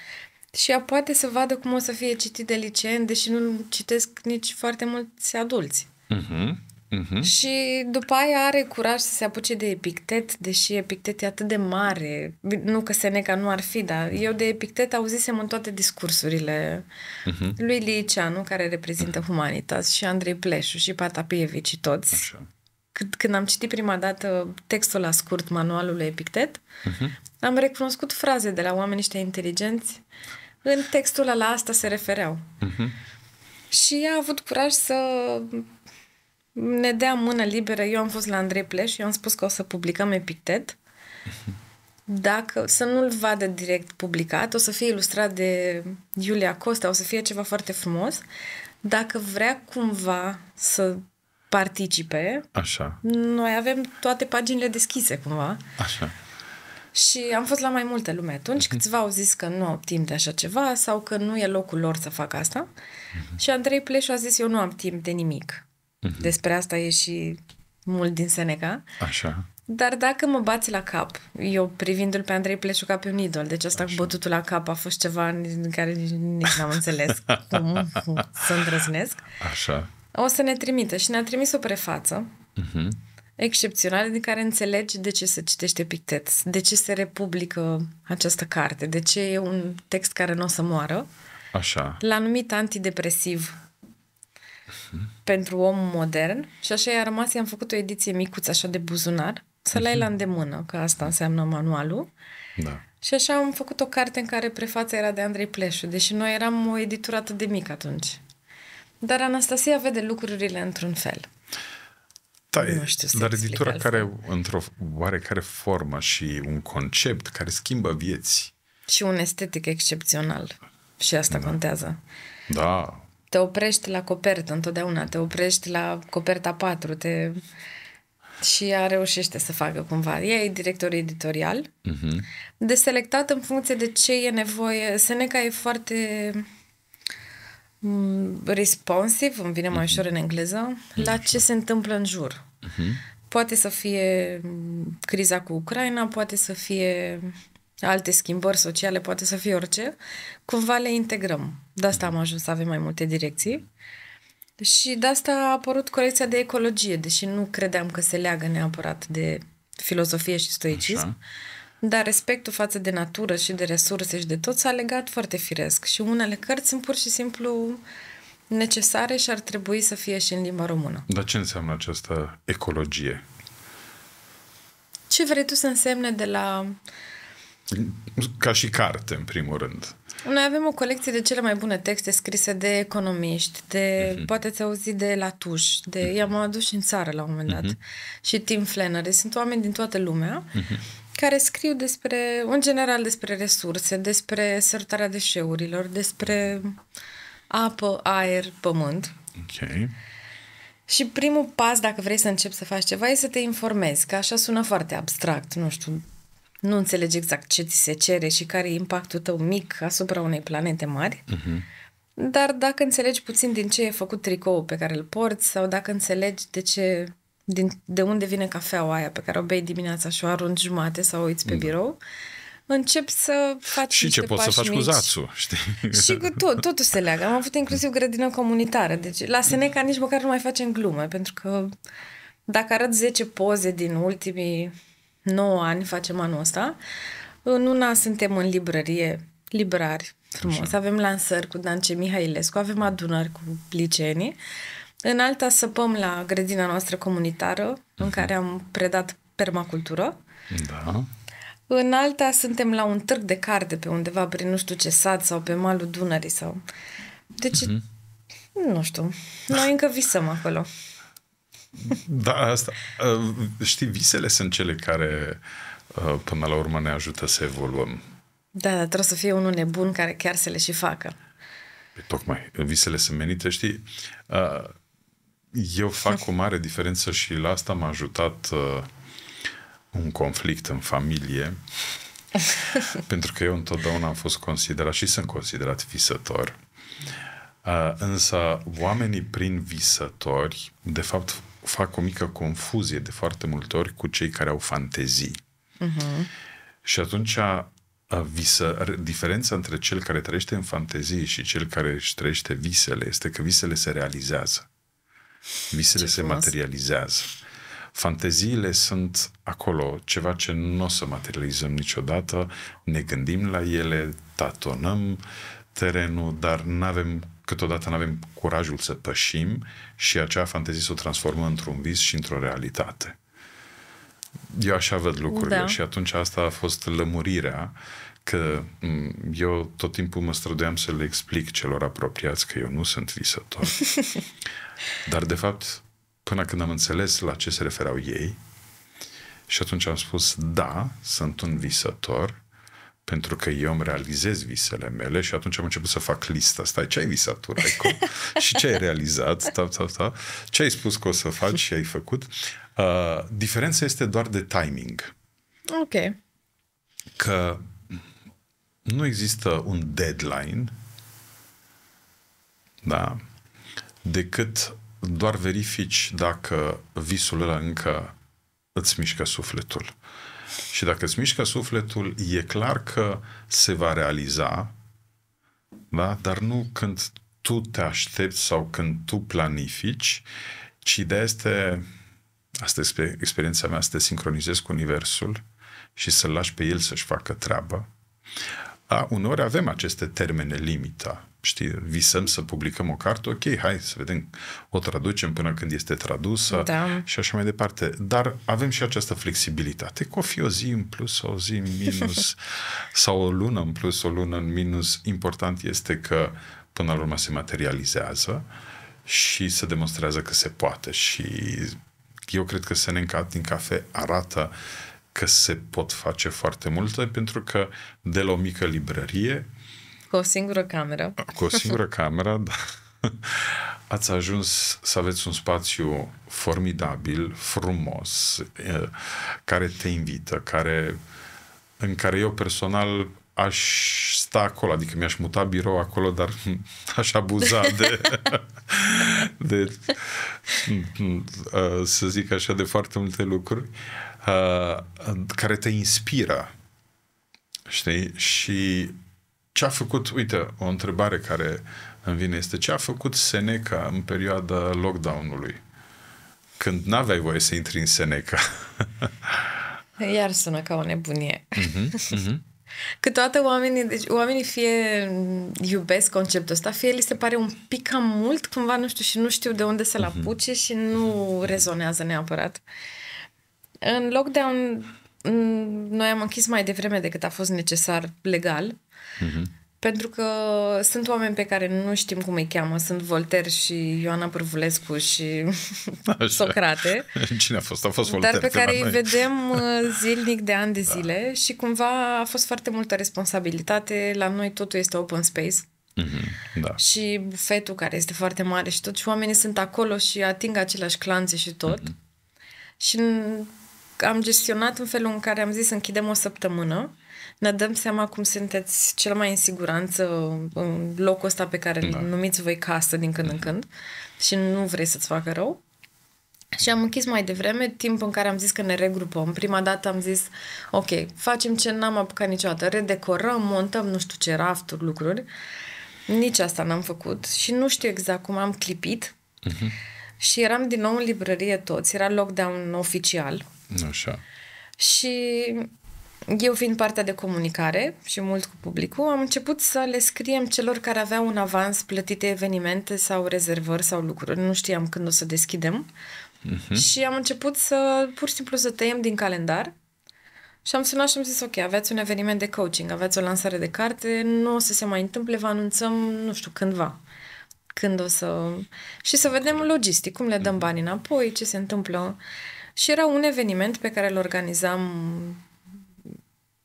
și ea poate să vadă cum o să fie citit de liceen, deși nu citesc nici foarte mulți adulți. Uh-huh. Uh-huh. Și după aia are curaj să se apuce de Epictet, deși Epictet e atât de mare. Nu că Seneca nu ar fi, dar eu de Epictet auzisem în toate discursurile uh-huh. lui Liceanu, care reprezintă uh-huh. Humanitas, și Andrei Pleșu, și Patapievici, și toți. Așa. Când, când am citit prima dată textul la scurt, manualul lui Epictet, uh-huh. am recunoscut fraze de la oameni ăștia inteligenți în textul ăla la asta se refereau. Uh-huh. Și a avut curaj să ne dea mână liberă. Eu am fost la Andrei Pleș, eu am spus că o să publicăm Epictet. Uh-huh. Mhm. Dacă să nu-l vadă direct publicat, o să fie ilustrat de Iulia Costa, o să fie ceva foarte frumos. Dacă vrea cumva să participe, Așa. noi avem toate paginile deschise cumva. Așa. Și am fost la mai multe lume atunci, uh-huh. câțiva au zis că nu au timp de așa ceva sau că nu e locul lor să facă asta. Uh-huh. Și Andrei Pleșu a zis, eu nu am timp de nimic. Uh-huh. Despre asta e și mult din Seneca. Așa. Dar dacă mă bați la cap, eu privindu-l pe Andrei Pleșu ca pe un idol, deci asta Așa. cu bătutul la cap a fost ceva în care nici n-am înțeles cum să îndrăznesc. Așa. O să ne trimită și ne-a trimis o prefață. Uh-huh excepționale din care înțelegi de ce se citește Pictet, de ce se republică această carte, de ce e un text care nu o să moară. Așa. L-a numit antidepresiv uh pentru om modern și așa i-a rămas, i-am făcut o ediție micuță așa de buzunar, să-l ai la mhm. îndemână, că asta înseamnă manualul. Da. Și așa am făcut o carte în care prefața era de Andrei Pleșu, deși noi eram o editură atât de mică atunci. Dar Anastasia vede lucrurile într-un fel. Da, nu știu să dar editura care, într-o oarecare formă și un concept care schimbă vieți. Și un estetic excepțional. Și asta da. contează. Da. Te oprești la copertă întotdeauna, te oprești la coperta 4, te... Și ea reușește să facă cumva. Ea e director editorial, uh-huh. Mhm. de selectat în funcție de ce e nevoie. Seneca e foarte Mm, responsive, îmi vine mai ușor în engleză, la ce se întâmplă în jur. Mhm. Poate să fie mm, criza cu Ucraina, poate să fie alte schimbări sociale, poate să fie orice, cumva le integrăm. De asta am ajuns să avem mai multe direcții. Și de asta a apărut colecția de ecologie, deși nu credeam că se leagă neapărat de filozofie și stoicism. Așa. Dar respectul față de natură și de resurse și de tot s-a legat foarte firesc și unele cărți sunt pur și simplu necesare și ar trebui să fie și în limba română. Dar ce înseamnă această ecologie? Ce vrei tu să însemne de la... Ca și carte, în primul rând. Noi avem o colecție de cele mai bune texte scrise de economiști, de, uh-huh. poate ți auzi de Latuș, de uh-huh. i-am adus și în țară la un moment dat, uh-huh. și Tim Flannery, sunt oameni din toată lumea uh-huh care scriu despre, în general, despre resurse, despre sărtarea deșeurilor, despre apă, aer, pământ. Ok. Și primul pas, dacă vrei să începi să faci ceva, e să te informezi, că așa sună foarte abstract, nu știu, nu înțelegi exact ce ți se cere și care e impactul tău mic asupra unei planete mari. Uh-huh. Dar dacă înțelegi puțin din ce e făcut tricoul pe care îl porți sau dacă înțelegi de ce din, de unde vine cafeaua aia pe care o bei dimineața și o arunci jumate sau o uiți pe da. birou, încep să faci Și ce poți să faci mici. cu zațul, știi? Și cu tot, totul se leagă. Am avut inclusiv grădină comunitară, deci la Seneca nici măcar nu mai facem glume, pentru că dacă arăt 10 poze din ultimii 9 ani, facem anul ăsta, în una suntem în librărie, librari, frumos, Așa. avem lansări cu Dance Mihailescu, avem adunări cu licenii, în alta săpăm la grădina noastră comunitară, uh-huh. în mhm. care am predat permacultură. Da. În alta suntem la un târg de carte pe undeva, prin nu știu ce sat sau pe malul Dunării sau... Deci, uh-huh. nu știu, noi încă visăm acolo. Da, asta. Uh, știi, visele sunt cele care uh, până la urmă ne ajută să evoluăm. Da, dar trebuie să fie unul nebun care chiar să le și facă. Păi, tocmai, visele sunt menite, știi, uh, eu fac o mare diferență și la asta m-a ajutat uh, un conflict în familie, pentru că eu întotdeauna am fost considerat și sunt considerat visător. Uh, însă oamenii prin visători, de fapt, fac o mică confuzie de foarte multe ori cu cei care au fantezii. Uh-huh. Și atunci uh, visă, diferența între cel care trăiește în fantezie și cel care își trăiește visele este că visele se realizează. Visele ce se frumos. materializează. Fanteziile sunt acolo, ceva ce nu o să materializăm niciodată, ne gândim la ele, tatonăm terenul, dar nu avem câteodată nu avem curajul să pășim și acea fantezie să o transformă într-un vis și într-o realitate. Eu așa văd lucrurile da. și atunci asta a fost lămurirea că mm, eu tot timpul mă străduiam să le explic celor apropiați că eu nu sunt visător. Dar, de fapt, până când am înțeles la ce se referau ei, și atunci am spus, da, sunt un visător, pentru că eu îmi realizez visele mele și atunci am început să fac lista. Stai, ce ai visat tu, și ce ai realizat? Ta, ta, ta. Ce ai spus că o să faci și ai făcut? Uh, diferența este doar de timing. Ok. Că nu există un deadline, da? decât doar verifici dacă visul ăla încă îți mișcă sufletul. Și dacă îți mișcă sufletul, e clar că se va realiza, da? dar nu când tu te aștepți sau când tu planifici, ci de este, asta este experiența mea, să te sincronizezi cu Universul și să-l lași pe el să-și facă treaba a, uneori avem aceste termene limita. Știi, visăm să publicăm o carte, ok, hai să vedem, o traducem până când este tradusă da. și așa mai departe. Dar avem și această flexibilitate, că o fi o zi în plus, o zi în minus, sau o lună în plus, o lună în minus. Important este că până la urmă se materializează și se demonstrează că se poate și eu cred că Seneca din cafe arată uh, că se pot face foarte multe, pentru că de la o mică librărie... Cu o singură cameră. Cu o singură cameră, da. Ați ajuns să aveți un spațiu formidabil, frumos, care te invită, care, în care eu personal aș sta acolo, adică mi-aș muta birou acolo, dar aș abuza de, de mm, mm, ă, să zic așa, de foarte multe lucruri. Uh, uh, care te inspiră. Știi? Și ce a făcut, uite, o întrebare care îmi vine este ce a făcut Seneca în perioada lockdown-ului? Când n-aveai voie să intri în Seneca. Iar sună ca o nebunie. Uh-huh, uh-huh. toate oamenii, deci oamenii fie iubesc conceptul ăsta, fie li se pare un pic cam mult, cumva, nu știu, și nu știu de unde să-l mhm. apuce și nu rezonează neapărat. Uh, în lockdown noi am închis mai devreme decât a fost necesar legal. Mm-hmm pentru că sunt oameni pe care nu știm cum îi cheamă. Sunt Volter și Ioana Pârvulescu și Așa. Socrate. Cine a fost? A fost Volter. Dar pe care îi vedem uh, zilnic de ani de zile da. și cumva a fost foarte multă responsabilitate. La noi totul este open space. Mm-hmm, da. Și bufetul care este foarte mare și tot și oamenii sunt acolo și ating aceleași clanțe și tot. Mm-hmm. Și am gestionat în felul în care am zis închidem o săptămână, ne dăm seama cum sunteți cel mai în siguranță în locul ăsta pe care da. numiți voi casă din când în mhm. când și nu vrei să-ți facă rău. Și am închis mai devreme, timp în care am zis că ne regrupăm. Prima dată am zis, ok, facem ce n-am apucat niciodată, redecorăm, montăm nu știu ce rafturi, lucruri. Nici asta n-am făcut și nu știu exact cum am clipit. Uh-huh. Și eram din nou în librărie toți, era lockdown oficial Așa. Și eu fiind partea de comunicare și mult cu publicul, am început să le scriem celor care aveau un avans plătite evenimente sau rezervări sau lucruri. Nu știam când o să deschidem. Uh-huh. Și am început să pur și simplu să tăiem din calendar și am sunat și am zis, ok, aveți un eveniment de coaching, aveți o lansare de carte, nu o să se mai întâmple, vă anunțăm, nu știu, cândva. Când o să... Și să vedem logistic, cum le dăm mhm. bani înapoi, ce se întâmplă. Uh, și era un eveniment pe care îl organizam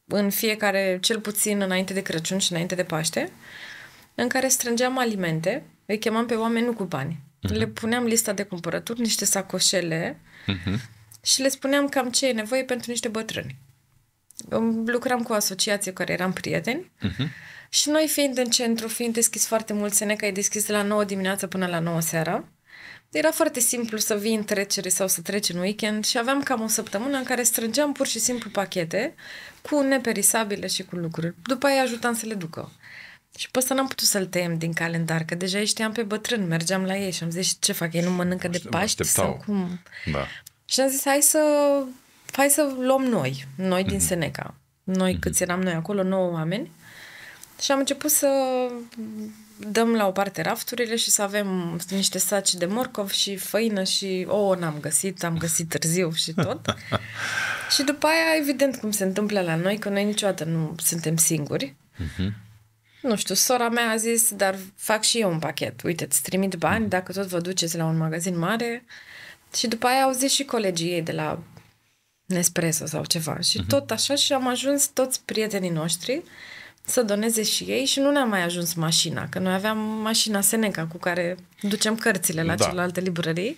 în fiecare, cel puțin înainte de Crăciun și înainte de Paște, în care strângeam alimente, îi chemam pe oameni nu cu bani. Uh-huh. Le puneam lista de cumpărături, niște sacoșele uh-huh. și le spuneam cam ce e nevoie pentru niște bătrâni. lucram cu o asociație cu care eram prieteni uh-huh. și noi fiind în centru, fiind deschis foarte mult, Seneca e deschis de la 9 dimineața până la 9 seara, era foarte simplu să vii în trecere sau să treci în weekend și aveam cam o săptămână în care strângeam pur și simplu pachete cu neperisabile și cu lucruri. După aia ajutam să le ducă. Și pe ăsta n-am putut să-l tăiem din calendar, că deja ei știam pe bătrân, mergeam la ei și am zis, ce fac, ei nu mănâncă de Paști sau cum? Da. Și am zis, hai să, hai să luăm noi, noi din mm-hmm. Seneca. Noi mm-hmm. câți eram noi acolo, nouă oameni. Și am început să dăm la o parte rafturile și să avem niște saci de morcov și făină și o, oh, n-am găsit, am găsit târziu și tot. și după aia, evident, cum se întâmplă la noi, că noi niciodată nu suntem singuri. Mhm. Nu știu, sora mea a zis, dar fac și eu un pachet. Uite, îți trimit bani mhm. dacă tot vă duceți la un magazin mare. Și după aia au zis și colegii ei de la Nespresso sau ceva. Și uh-huh. tot așa și am ajuns toți prietenii noștri uh, să doneze și ei și nu ne-a mai ajuns mașina, că noi aveam mașina Seneca cu care ducem cărțile la da. celelalte librării,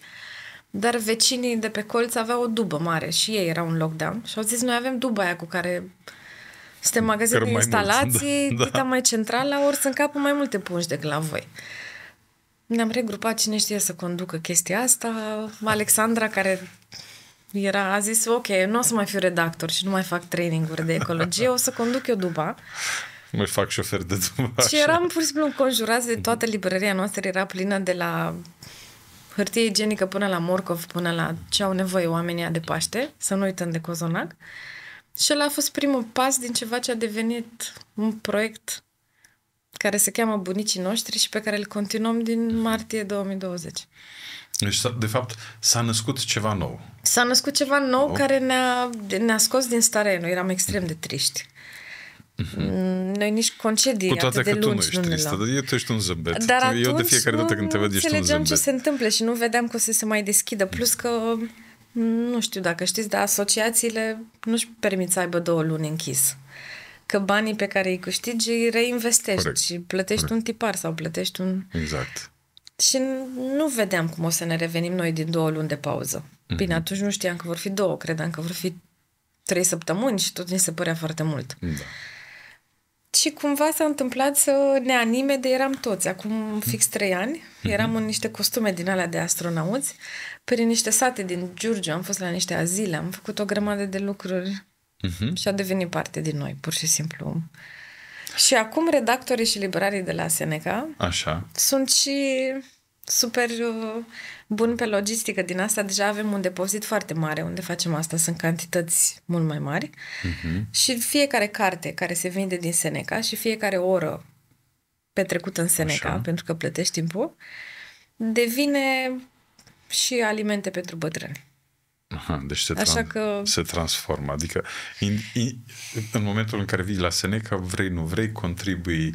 dar vecinii de pe colț aveau o dubă mare și ei erau în lockdown și au zis noi avem duba aia cu care suntem magazin de instalații, da, dita da. mai centrală, ori sunt capul mai multe punși decât la voi. Ne-am regrupat cine știe să conducă chestia asta. Alexandra, care era, a zis, ok, nu o să mai fiu redactor și nu mai fac traininguri de ecologie, o să conduc eu Duba. Mă fac șofer de după Și eram pur și simplu înconjurați de toată librăria noastră, era plină de la hârtie igienică până la morcov, până la ce au nevoie oamenii de Paște, să nu uităm de cozonac. Și el a fost primul pas din ceva ce a devenit un proiect care se cheamă Bunicii noștri și pe care îl continuăm din martie 2020. Deci, de fapt, s-a născut ceva nou. S-a născut ceva nou, nou. care ne-a, ne-a scos din stare. Noi eram extrem de triști. Mm-hmm. Noi nici concedii Cu toate atât că de lungi tu nu ești tristă, dar tu ești un zâmbet. Dar atunci Eu de fiecare dată când te văd ești un zâmbet. ce se întâmplă și nu vedeam că o să se mai deschidă. Plus că, nu știu dacă știți, dar asociațiile nu-și permit să aibă două luni închis. Că banii pe care îi câștigi îi reinvestești Corect. și plătești Corect. un tipar sau plătești un... Exact. Și nu vedeam cum o să ne revenim noi din două luni de pauză. Mm-hmm. Bine, atunci nu știam că vor fi două, credeam că vor fi trei săptămâni și tot mi se părea foarte mult. Da și cumva s-a întâmplat să ne anime de eram toți. Acum fix trei ani mhm. eram în niște costume din alea de astronauți, prin niște sate din Giurgiu, am fost la niște azile, am făcut o grămadă de lucruri uh-huh. și a devenit parte din noi, pur și simplu. Și acum redactorii și librarii de la Seneca Așa. sunt și super uh, bun pe logistică. Din asta deja avem un depozit foarte mare unde facem asta. Sunt cantități mult mai mari. Uh-huh. Și fiecare carte care se vinde din Seneca și fiecare oră petrecută în Seneca, Așa. pentru că plătești timpul, devine și alimente pentru bătrâni. Aha, deci se, Așa tran- că... se transformă. Adică in, in, în momentul în care vii la Seneca, vrei, nu vrei, contribui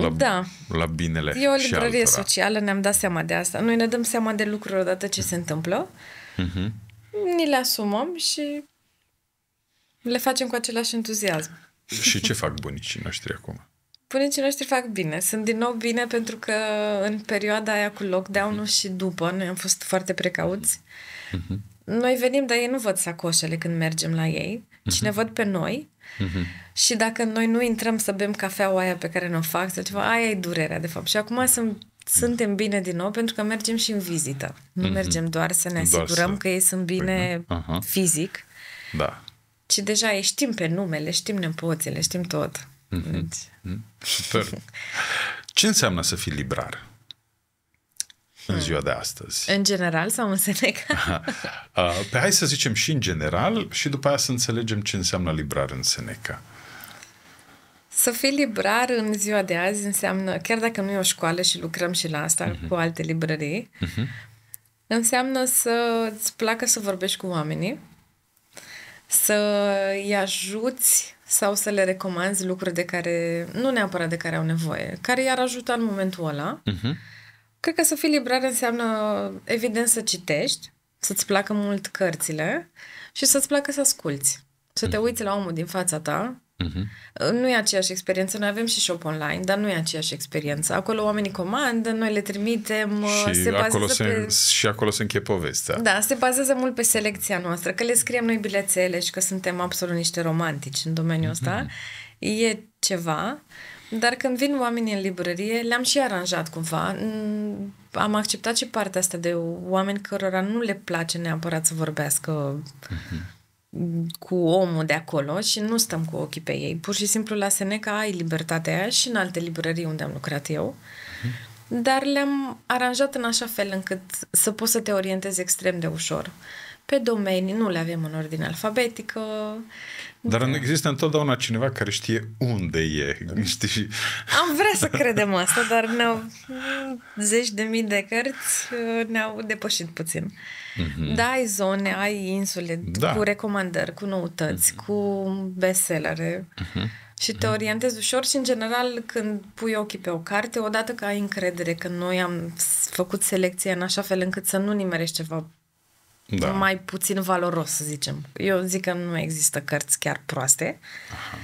la, da. la binele E o librărie și socială, ne-am dat seama de asta. Noi ne dăm seama de lucruri odată ce se întâmplă, mm-hmm. ni le asumăm și le facem cu același entuziasm. Și ce fac bunicii noștri acum? Bunicii noștri fac bine. Sunt din nou bine pentru că în perioada aia cu lockdown-ul mm-hmm. și după, noi am fost foarte precauți. Mm-hmm. Noi venim, dar ei nu văd sacoșele când mergem la ei și mhm. ne văd pe noi Mm-hmm. Și dacă noi nu intrăm să bem cafeaua aia pe care ne-o fac sau ceva, aia e durerea, de fapt. Și acum sunt, suntem bine din nou pentru că mergem și în vizită. Nu mm-hmm. mergem doar să ne asigurăm să... că ei sunt bine uh-huh. fizic, da. ci deja ei știm pe numele, știm nepoțile, știm tot. Mm-hmm. Deci... Mhm. Super. Ce înseamnă să fii librar? în hmm. ziua de astăzi. În general sau în Seneca? Pe hai să zicem și în general și după aia să înțelegem ce înseamnă librar în Seneca. Să fii librar în ziua de azi înseamnă, chiar dacă nu e o școală și lucrăm și la asta uh-huh. cu alte librării, uh-huh. înseamnă să îți placă să vorbești cu oamenii, să îi ajuți sau să le recomanzi lucruri de care, nu neapărat de care au nevoie, care i-ar ajuta în momentul ăla. Uh-huh Cred că să fii librar înseamnă, evident, să citești, să-ți placă mult cărțile și să-ți placă să asculți. Să te mhm. uiți la omul din fața ta. Uh-huh. Nu e aceeași experiență. Noi avem și shop online, dar nu e aceeași experiență. Acolo oamenii comandă, noi le trimitem. Și, uh, se acolo, se, pe... și acolo se încheie povestea. Da, se bazează mult pe selecția noastră, că le scriem noi bilețele și că suntem absolut niște romantici în domeniul uh-huh. ăsta. E ceva. Uh, dar când vin oamenii în librărie, le-am și aranjat cumva. Mm, am acceptat și partea asta de oameni cărora nu le place neapărat să vorbească mhm. cu omul de acolo și nu stăm cu ochii pe ei. Pur și simplu la Seneca ai libertatea aia și în alte librării unde am lucrat eu. Mhm. Dar le-am aranjat în așa fel încât să poți să te orientezi extrem de ușor. Uh, pe domenii, nu le avem în ordine alfabetică. Dar nu există întotdeauna cineva care știe unde e. Știi? Am vrea să credem asta, dar ne-au mm, zeci de mii de cărți ne-au depășit puțin. Mm-hmm. Da, ai zone, ai insule da. cu recomandări, cu noutăți, mm-hmm. cu bestsellere. Mm-hmm. Și te mhm. orientezi ușor și, în general, când pui ochii pe o carte, odată că ai încredere că noi am făcut selecția în așa fel încât să nu nimerești ceva da. mai puțin valoros, să zicem. Eu zic că nu există cărți chiar proaste. Aha.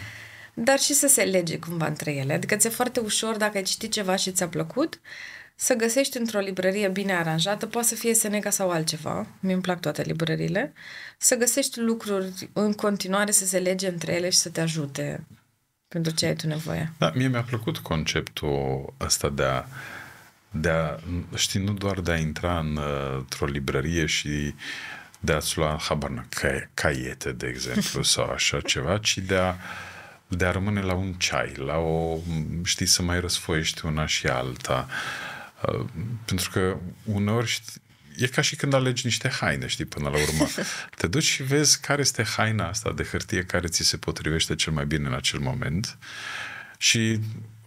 Dar și să se lege cumva între ele. Adică ți-e foarte ușor dacă ai citit ceva și ți-a plăcut, să găsești într-o librărie bine aranjată, poate să fie Seneca sau altceva, mi îmi plac toate librările, să găsești lucruri în continuare să se lege între ele și să te ajute pentru ce ai tu nevoie. Da, mie mi-a plăcut conceptul ăsta de a uh, de a, știi, nu doar de a intra în, uh, într-o librărie și de a-ți lua habar ca, caiete, de exemplu, sau așa ceva, ci de a, de a rămâne la un ceai, la o, știi, să mai răsfoiești una și alta. Uh, pentru că uneori știi, e ca și când alegi niște haine, știi, până la urmă. Te duci și vezi care este haina asta de hârtie care ți se potrivește cel mai bine în acel moment și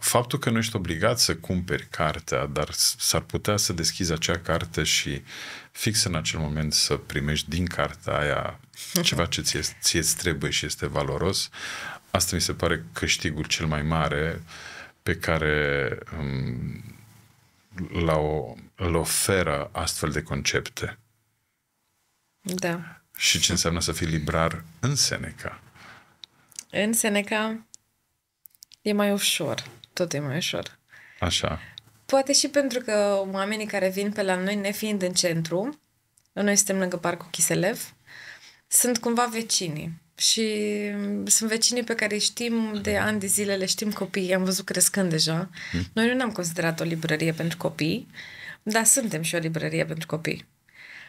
faptul că nu ești obligat să cumperi cartea, dar s-ar putea să deschizi acea carte și fix în acel moment să primești din cartea aia ceva ce ție, ți trebuie și este valoros, asta mi se pare câștigul cel mai mare pe care um, la o, îl oferă astfel de concepte. Da. Și ce înseamnă să fii librar în Seneca. În Seneca e mai ușor tot e mai ușor. Așa. Poate și pentru că oamenii care vin pe la noi, nefiind în centru, noi suntem lângă Parcul Chiselev, sunt cumva vecinii. Și sunt vecinii pe care îi știm de ani de zile, le știm copiii, am văzut crescând deja. Mhm. Noi nu ne-am considerat o librărie pentru copii, dar suntem și o librărie pentru copii.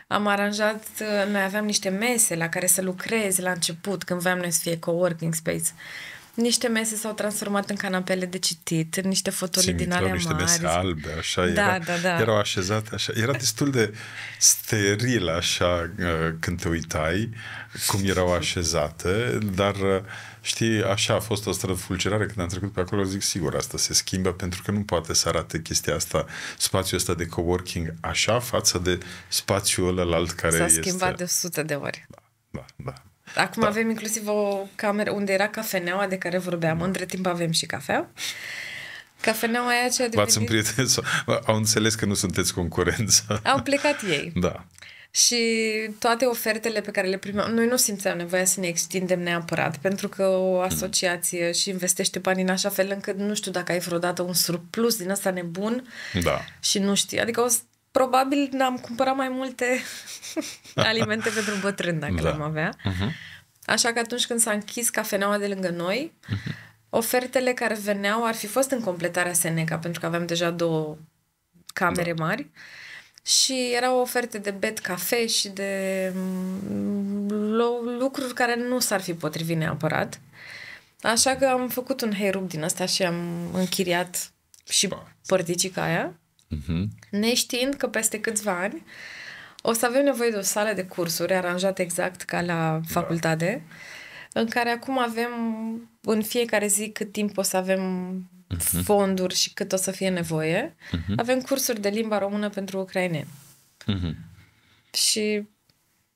Am aranjat, noi aveam niște mese la care să lucrezi la început, când voiam noi să fie working space. Niște mese s-au transformat în canapele de citit, în niște fotolii din alea niște mari. mese albe, așa, da, era, da, da. erau așezate așa. Era destul de steril așa uh, când te uitai cum erau așezate, dar uh, știi, așa a fost o străfulgerare când am trecut pe acolo, zic sigur asta se schimbă pentru că nu poate să arate chestia asta, spațiul ăsta de coworking așa față de spațiul ălalt care S-a este. S-a schimbat de 100 de ori. Da, da, da. Acum da. avem inclusiv o cameră unde era cafeneaua de care vorbeam. Mm. Între timp avem și cafea. Cafeneaua aia ce a devenit... V-ați împrietenit? Au înțeles că nu sunteți concurență. Au plecat ei. Da. Și toate ofertele pe care le primeam, noi nu simțeam nevoia să ne extindem neapărat, pentru că o mm. asociație și investește bani în așa fel încât nu știu dacă ai vreodată un surplus din asta nebun da. și nu știi. Adică o probabil n-am cumpărat mai multe alimente pentru bătrân dacă da. l-am avea. Uh-huh. Așa că atunci când s-a închis cafeneaua de lângă noi, uh-huh. ofertele care veneau ar fi fost în completarea Seneca, pentru că aveam deja două camere da. mari. Și erau oferte de bet cafe și de mm, lucruri care nu s-ar fi potrivit neapărat. Așa că am făcut un hey din asta și am închiriat și părticica aia uh-huh. neștiind că peste câțiva ani o să avem nevoie de o sală de cursuri aranjată exact ca la da. facultate, da. în care acum avem în fiecare zi cât timp o să avem uh-huh. fonduri și cât o să fie nevoie. Uh-huh. Avem cursuri de limba română pentru ucraineni. Uh-huh. Și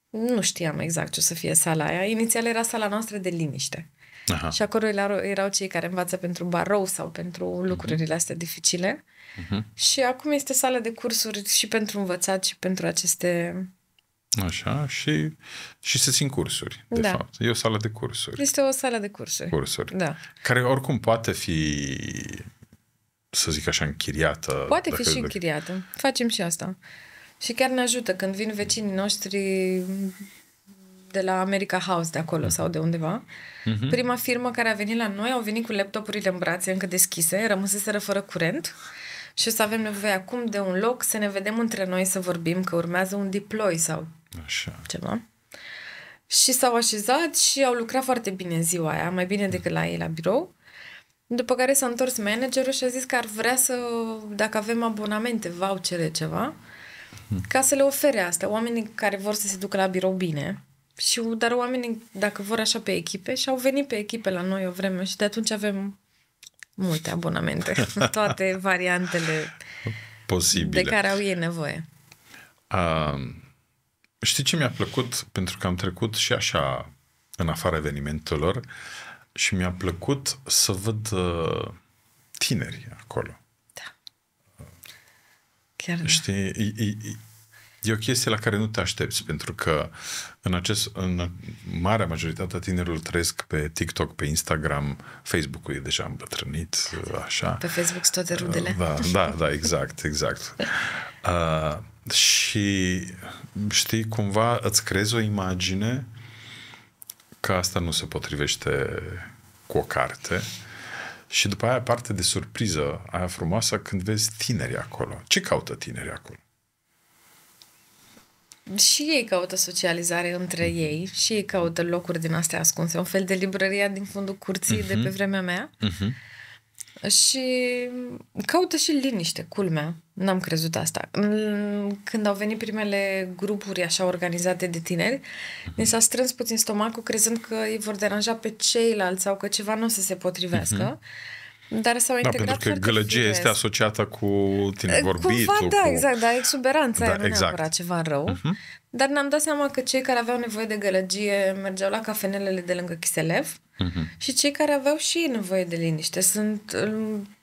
nu știam exact ce o să fie sala aia. Inițial era sala noastră de liniște. Aha. Și acolo erau, erau cei care învață pentru barou sau pentru lucrurile astea dificile. Uh-huh. Și acum este sala de cursuri și pentru învățat și pentru aceste... Așa, și, și se țin cursuri, de da. fapt. E o sală de cursuri. Este o sală de cursuri. Cursuri. Da. Care oricum poate fi să zic așa, închiriată. Poate fi și închiriată. Facem și asta. Și chiar ne ajută când vin vecinii noștri de la America House, de acolo mhm. sau de undeva. Uh-huh. Prima firmă care a venit la noi au venit cu laptopurile în brațe încă deschise, rămâseseră fără curent și o să avem nevoie acum de un loc să ne vedem între noi să vorbim că urmează un deploy sau Așa. ceva. Și s-au așezat și au lucrat foarte bine ziua aia, mai bine decât la ei la birou. După care s-a întors managerul și a zis că ar vrea să, dacă avem abonamente, vouchere, ceva, hmm. ca să le ofere asta. Oamenii care vor să se ducă la birou bine, și, dar oamenii, dacă vor așa pe echipe, și au venit pe echipe la noi o vreme și de atunci avem multe abonamente, toate variantele posibile de care au ei nevoie. Uh, știi ce mi-a plăcut? Pentru că am trecut și așa în afara evenimentelor și mi-a plăcut să văd uh, tineri acolo. Da. Chiar da. Știi, da. E o chestie la care nu te aștepți, pentru că în, acest, în marea majoritate a tinerilor trăiesc pe TikTok, pe Instagram, Facebook-ul e deja îmbătrânit, așa. Pe Facebook sunt toate rudele. Da, da, da, exact, exact. uh, și știi, cumva îți crezi o imagine că asta nu se potrivește cu o carte și după aia parte de surpriză aia frumoasă când vezi tinerii acolo. Ce caută tinerii acolo? și ei caută socializare între mhm. ei și ei caută locuri din astea ascunse, un fel de librăria din fundul curții uh-huh. de pe mhm. vremea mea. Uh-huh. Și caută și liniște, culmea. N-am crezut asta. Când au venit primele grupuri așa organizate de tineri, uh-huh. mi s-a strâns puțin stomacul crezând că ei vor deranja pe ceilalți sau că ceva nu o să se potrivească. Uh-huh. Dar s-au integrat da, pentru că gălăgie este asociată cu tine eh, vorbitul. Cumva, da, cu... exact, da, exuberanța da, aia nu exact. neapărat ceva rău. Uh-huh. Dar ne-am dat seama că cei care aveau nevoie de gălăgie mergeau la cafenelele de lângă Chiselev uh-huh. și cei care aveau și nevoie de liniște sunt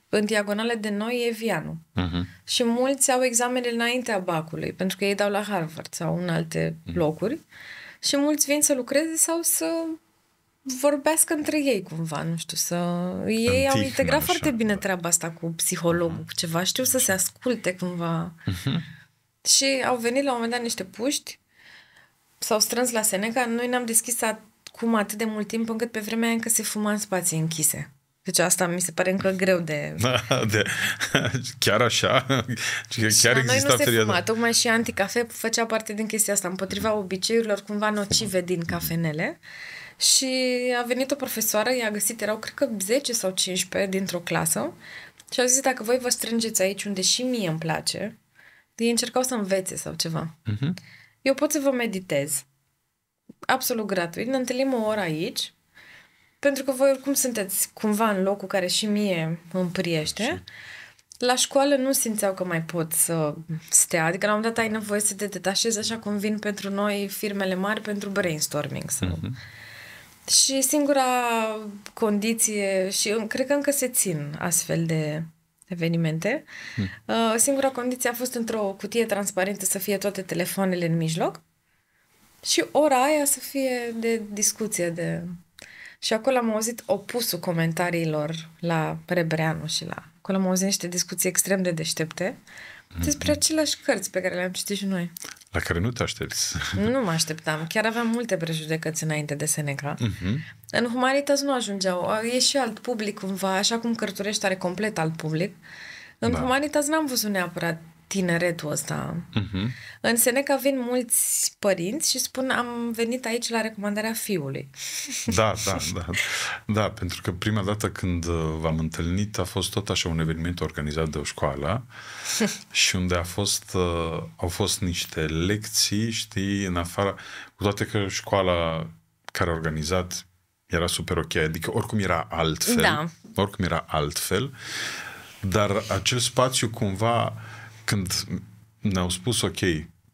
în diagonale de noi e Vianu. Uh-huh. Și mulți au examenele înaintea bacului, pentru că ei dau la Harvard sau în alte uh-huh. locuri. Și mulți vin să lucreze sau să vorbească între ei cumva, nu știu, să... Ei Antic, au integrat foarte așa. bine treaba asta cu psihologul, mhm. cu ceva, știu să se asculte cumva. Mhm. și au venit la un moment dat niște puști, s-au strâns la Seneca, noi ne-am deschis acum atât de mult timp încât pe vremea încă se fuma în spații închise. Deci asta mi se pare încă greu de... Da, de... Chiar așa? Deci chiar și la noi nu se perioada. fuma. Tocmai și anticafe făcea parte din chestia asta, împotriva obiceiurilor cumva nocive mhm. din cafenele. Și a venit o profesoară, i-a găsit, erau cred că 10 sau 15 dintr-o clasă și a zis, dacă voi vă strângeți aici unde și mie îmi place, ei încercau să învețe sau ceva. Uh-huh. Eu pot să vă meditez. Absolut gratuit. Ne întâlnim o oră aici, pentru că voi oricum sunteți cumva în locul care și mie îmi priește. La școală nu simțeau că mai pot să stea, adică la un moment dat ai nevoie să te detașezi așa cum vin pentru noi firmele mari pentru brainstorming sau uh-huh. Și singura condiție, și cred că încă se țin astfel de evenimente, hmm. Uh, singura condiție a fost într-o cutie transparentă să fie toate telefoanele în mijloc și ora aia să fie de discuție, de și acolo am auzit opusul comentariilor la Rebreanu și la... Acolo am auzit niște discuții extrem de deștepte mhm. despre aceleași cărți pe care le-am citit și noi. La care nu te aștepți. Nu mă așteptam. Chiar aveam multe prejudecăți înainte de Seneca. Uh-huh. În Humanitas nu ajungeau. E și alt public cumva, așa cum Cărturești are complet alt public. În da. Humanitas n-am văzut neapărat tineretul ăsta. Uh-huh. În Seneca vin mulți părinți și spun am venit aici la recomandarea fiului. Da, da, da. Da, pentru că prima dată când uh, v-am întâlnit a fost tot așa un eveniment organizat de o școală și unde a fost, uh, au fost niște lecții, știi, în afara, cu toate că școala care a organizat era super ok, adică oricum era altfel. Da. Oricum era altfel, dar acel spațiu cumva când ne-au spus, ok,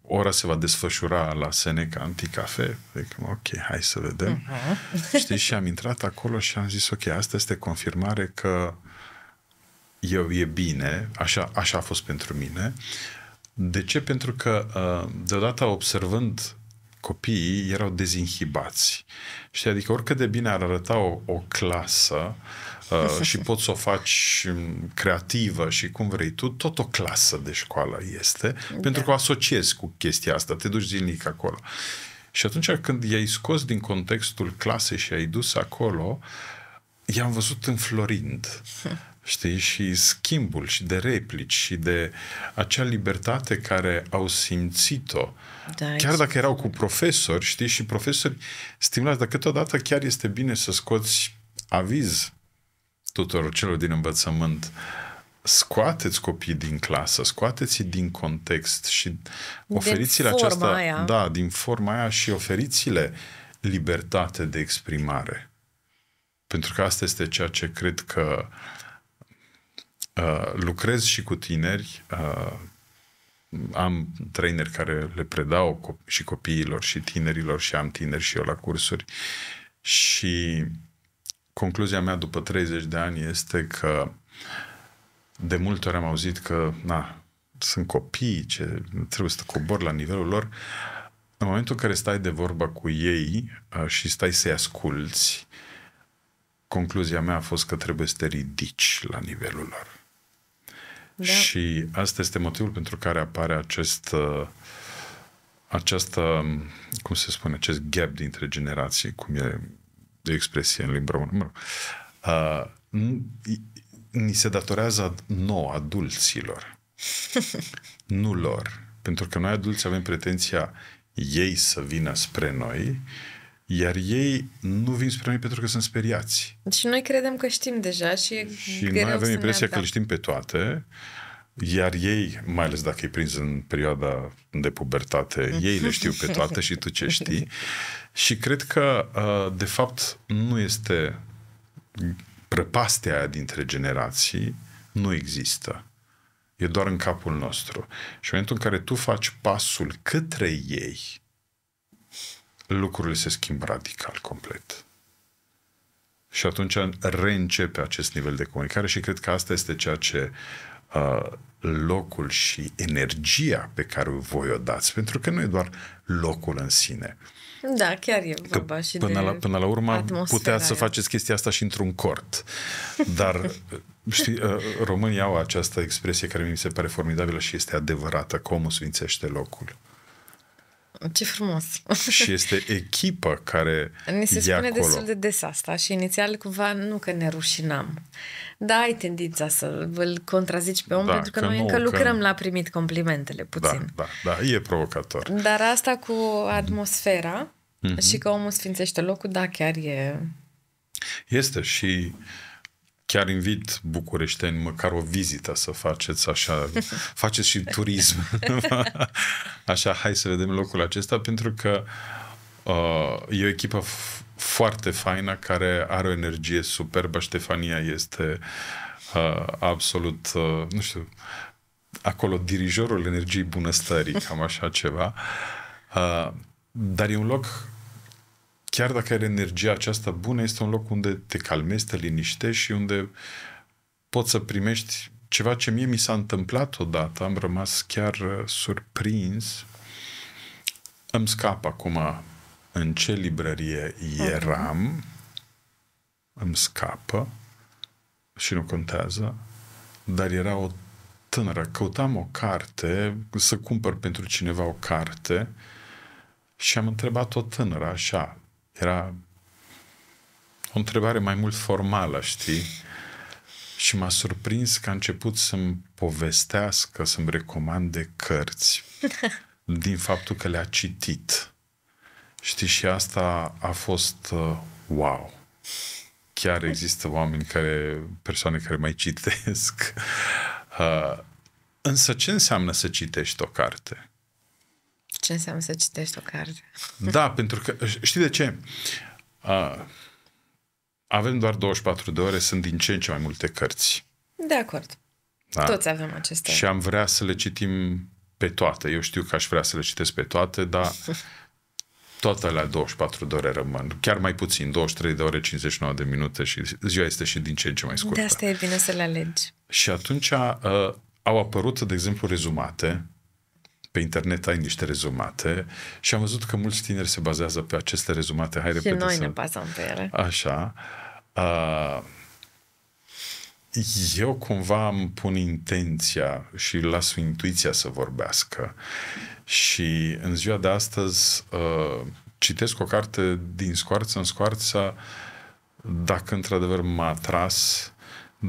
ora se va desfășura la Seneca Anticafe, zic, ok, hai să vedem. Uh-huh. Știi, și am intrat acolo și am zis, ok, asta este confirmare că eu e bine, așa, așa a fost pentru mine. De ce? Pentru că uh, deodată observând copiii erau dezinhibați. Știi? Adică oricât de bine ar arăta o, o clasă uh, și poți să o faci creativă și cum vrei tu, tot o clasă de școală este, da. pentru că o asociezi cu chestia asta, te duci zilnic acolo. Și atunci când i-ai scos din contextul clasei și ai dus acolo, i-am văzut înflorind. știi, și schimbul și de replici și de acea libertate care au simțit-o. Da, chiar dacă erau cu profesori, știi, și profesori stimulați, dar câteodată chiar este bine să scoți aviz tuturor celor din învățământ. Scoateți copiii din clasă, scoateți din context și oferiți-le aceasta, aia. da, din forma aia și oferiți-le libertate de exprimare. Pentru că asta este ceea ce cred că uh, Uh, lucrez și cu tineri, uh, am traineri care le predau cop- și copiilor și tinerilor și am tineri și eu la cursuri și concluzia mea după 30 de ani este că de multe ori am auzit că na, sunt copii, ce trebuie să cobor la nivelul lor. În momentul în care stai de vorbă cu ei uh, și stai să-i asculți, concluzia mea a fost că trebuie să te ridici la nivelul lor. Da. Și asta este motivul pentru care apare acest uh, această, um, cum se spune, acest gap dintre generații, cum e de expresie în limba română. Uh, ni se datorează nouă, adulților. nu lor. Pentru că noi adulți avem pretenția ei să vină spre noi iar ei nu vin spre noi pentru că sunt speriați. Și deci noi credem că știm deja și e Și greu noi avem impresia că le știm pe toate, iar ei, mai ales dacă îi prins în perioada de pubertate, ei le știu pe toate și tu ce știi. Și cred că, uh, de fapt, nu este prăpastea aia dintre generații, nu există. E doar în capul nostru. Și în momentul în care tu faci pasul către ei, lucrurile se schimbă radical, complet. Și atunci reîncepe acest nivel de comunicare și cred că asta este ceea ce uh, locul și energia pe care voi o dați, pentru că nu e doar locul în sine. Da, chiar e vorba și până de la, Până la urmă putea să faceți chestia asta și într-un cort, dar știi, uh, românii au această expresie care mi se pare formidabilă și este adevărată, Cum omul sfințește locul ce frumos! Și este echipă care Ne se spune acolo. destul de des asta și inițial cumva nu că ne rușinam. Da, ai tendința să îl contrazici pe om da, pentru că, că noi nu, încă lucrăm că... la primit complimentele puțin. Da, da, da, e provocator. Dar asta cu atmosfera mm-hmm. și că omul sfințește locul, da, chiar e... Este și uh, chiar invit bucureșteni măcar o vizită să faceți așa, faceți și turism. așa, hai să vedem locul acesta, pentru că uh, e o echipă foarte faină care are o energie superbă. Ștefania este uh, absolut, uh, nu știu, acolo dirijorul energiei bunăstării, cam așa ceva. Uh, dar e un loc chiar dacă ai energia aceasta bună, este un loc unde te calmezi, te liniștești și unde poți să primești ceva ce mie mi s-a întâmplat odată, am rămas chiar uh, surprins. Îmi scap acum în ce librărie eram, okay. îmi scapă și nu contează, dar era o tânără, căutam o carte, să cumpăr pentru cineva o carte și am întrebat o tânără așa, era o întrebare mai mult formală, știi? Și m-a surprins că a început să-mi povestească, să-mi recomande cărți din faptul că le-a citit. Știi, și asta a fost uh, wow. Chiar există oameni care, persoane care mai citesc. Uh, însă ce înseamnă să citești o carte? ce înseamnă să citești o carte. Da, pentru că știi de ce? Uh, avem doar 24 de ore, sunt din ce în ce mai multe cărți. De acord. Da? Toți avem aceste. Și am vrea să le citim pe toate. Eu știu că aș vrea să le citesc pe toate, dar toate la 24 de ore rămân. Chiar mai puțin, 23 de ore, 59 de minute și ziua este și din ce în ce mai scurtă. De asta e bine să le alegi. Și atunci uh, au apărut, de exemplu, rezumate pe internet ai niște rezumate și am văzut că mulți tineri se bazează pe aceste rezumate. Hai și repede noi să... ne bazăm pe ele. Așa. Uh, eu cumva îmi pun intenția și las intuiția să vorbească. Și în ziua de astăzi uh, citesc o carte din scoarță în scoarță dacă într-adevăr m-a atras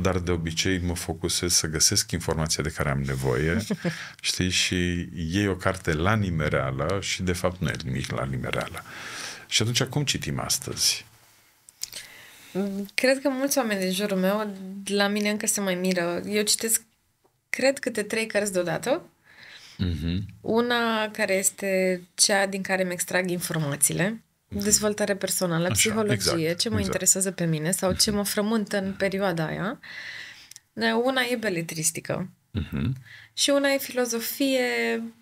dar de obicei mă focusez să găsesc informația de care am nevoie, știi, și iei o carte la nimereală și de fapt nu e nimic la nimereală. Și atunci cum citim astăzi? Cred că mulți oameni din jurul meu la mine încă se mai miră. Eu citesc, cred, câte trei cărți deodată. Uh-huh. Una care este cea din care îmi extrag informațiile dezvoltare personală, Așa, exact, psihologie, exact, ce mă exact. interesează pe mine sau ce mă frământă în perioada aia. Una e beletristică uh-huh. Mhm. și una e filozofie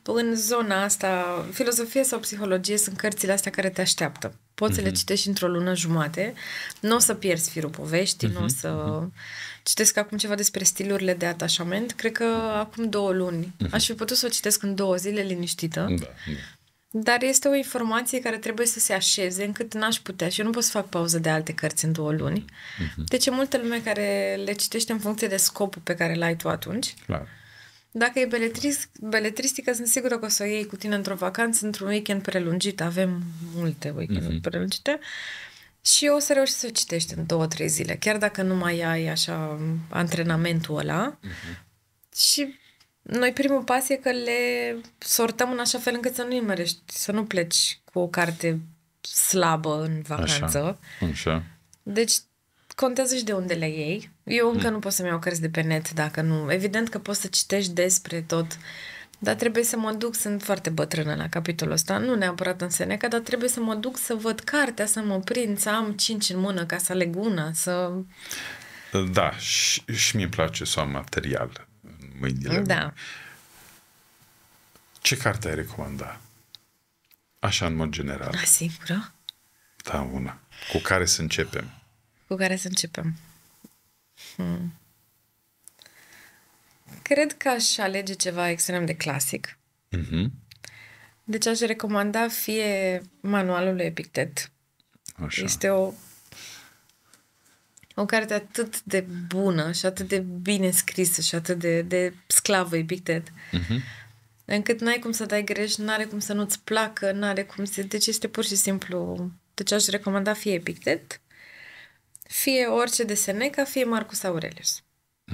în zona asta. Filozofie sau psihologie sunt cărțile astea care te așteaptă. Poți uh-huh. să le mhm. citești într-o lună jumate, nu o să pierzi firul poveștii, uh-huh. nu o mhm, să... Citesc acum ceva despre stilurile de atașament. Cred că acum două luni. Uh-huh. Aș fi putut să o citesc în două zile liniștită. Da, da dar este o informație care trebuie să se așeze încât n-aș putea și eu nu pot să fac pauză de alte cărți în două luni. Uh-huh. Deci e multă lume care le citește în funcție de scopul pe care l-ai tu atunci. Clar. Dacă e beletris, beletristică, sunt sigură că o să o iei cu tine într-o vacanță, într-un weekend prelungit. Avem multe weekenduri uh-huh. prelungite. Și o să reușești să o citești în două, trei zile, chiar dacă nu mai ai așa antrenamentul ăla. Uh-huh. Și noi primul pas e că le sortăm în așa fel încât să nu nimerești, să nu pleci cu o carte slabă în vacanță. Așa. așa. Deci contează și de unde le iei. Eu încă mm. nu pot să-mi iau cărți de pe net dacă nu. Evident că poți să citești despre tot, dar trebuie să mă duc, sunt foarte bătrână la capitolul ăsta, nu neapărat în Seneca, dar trebuie să mă duc să văd cartea, să mă prind, să am cinci în mână ca să aleg una, să... Da, și, și e place să am material mâinile. Da. Ce carte ai recomanda? Așa, în mod general. A singură? Da, una. Cu care să începem? Cu care să începem? Hmm. Cred că aș alege ceva extrem de clasic. Mm-hmm. Deci aș recomanda fie manualul lui Epictet. Așa. Este o o carte atât de bună și atât de bine scrisă și atât de, de sclavă, Epictet, mm-hmm. încât n-ai cum să dai greș, n-are cum să nu-ți placă, n-are cum să... Deci este pur și simplu... Deci aș recomanda fie Epictet, fie orice de Seneca, fie Marcus Aurelius.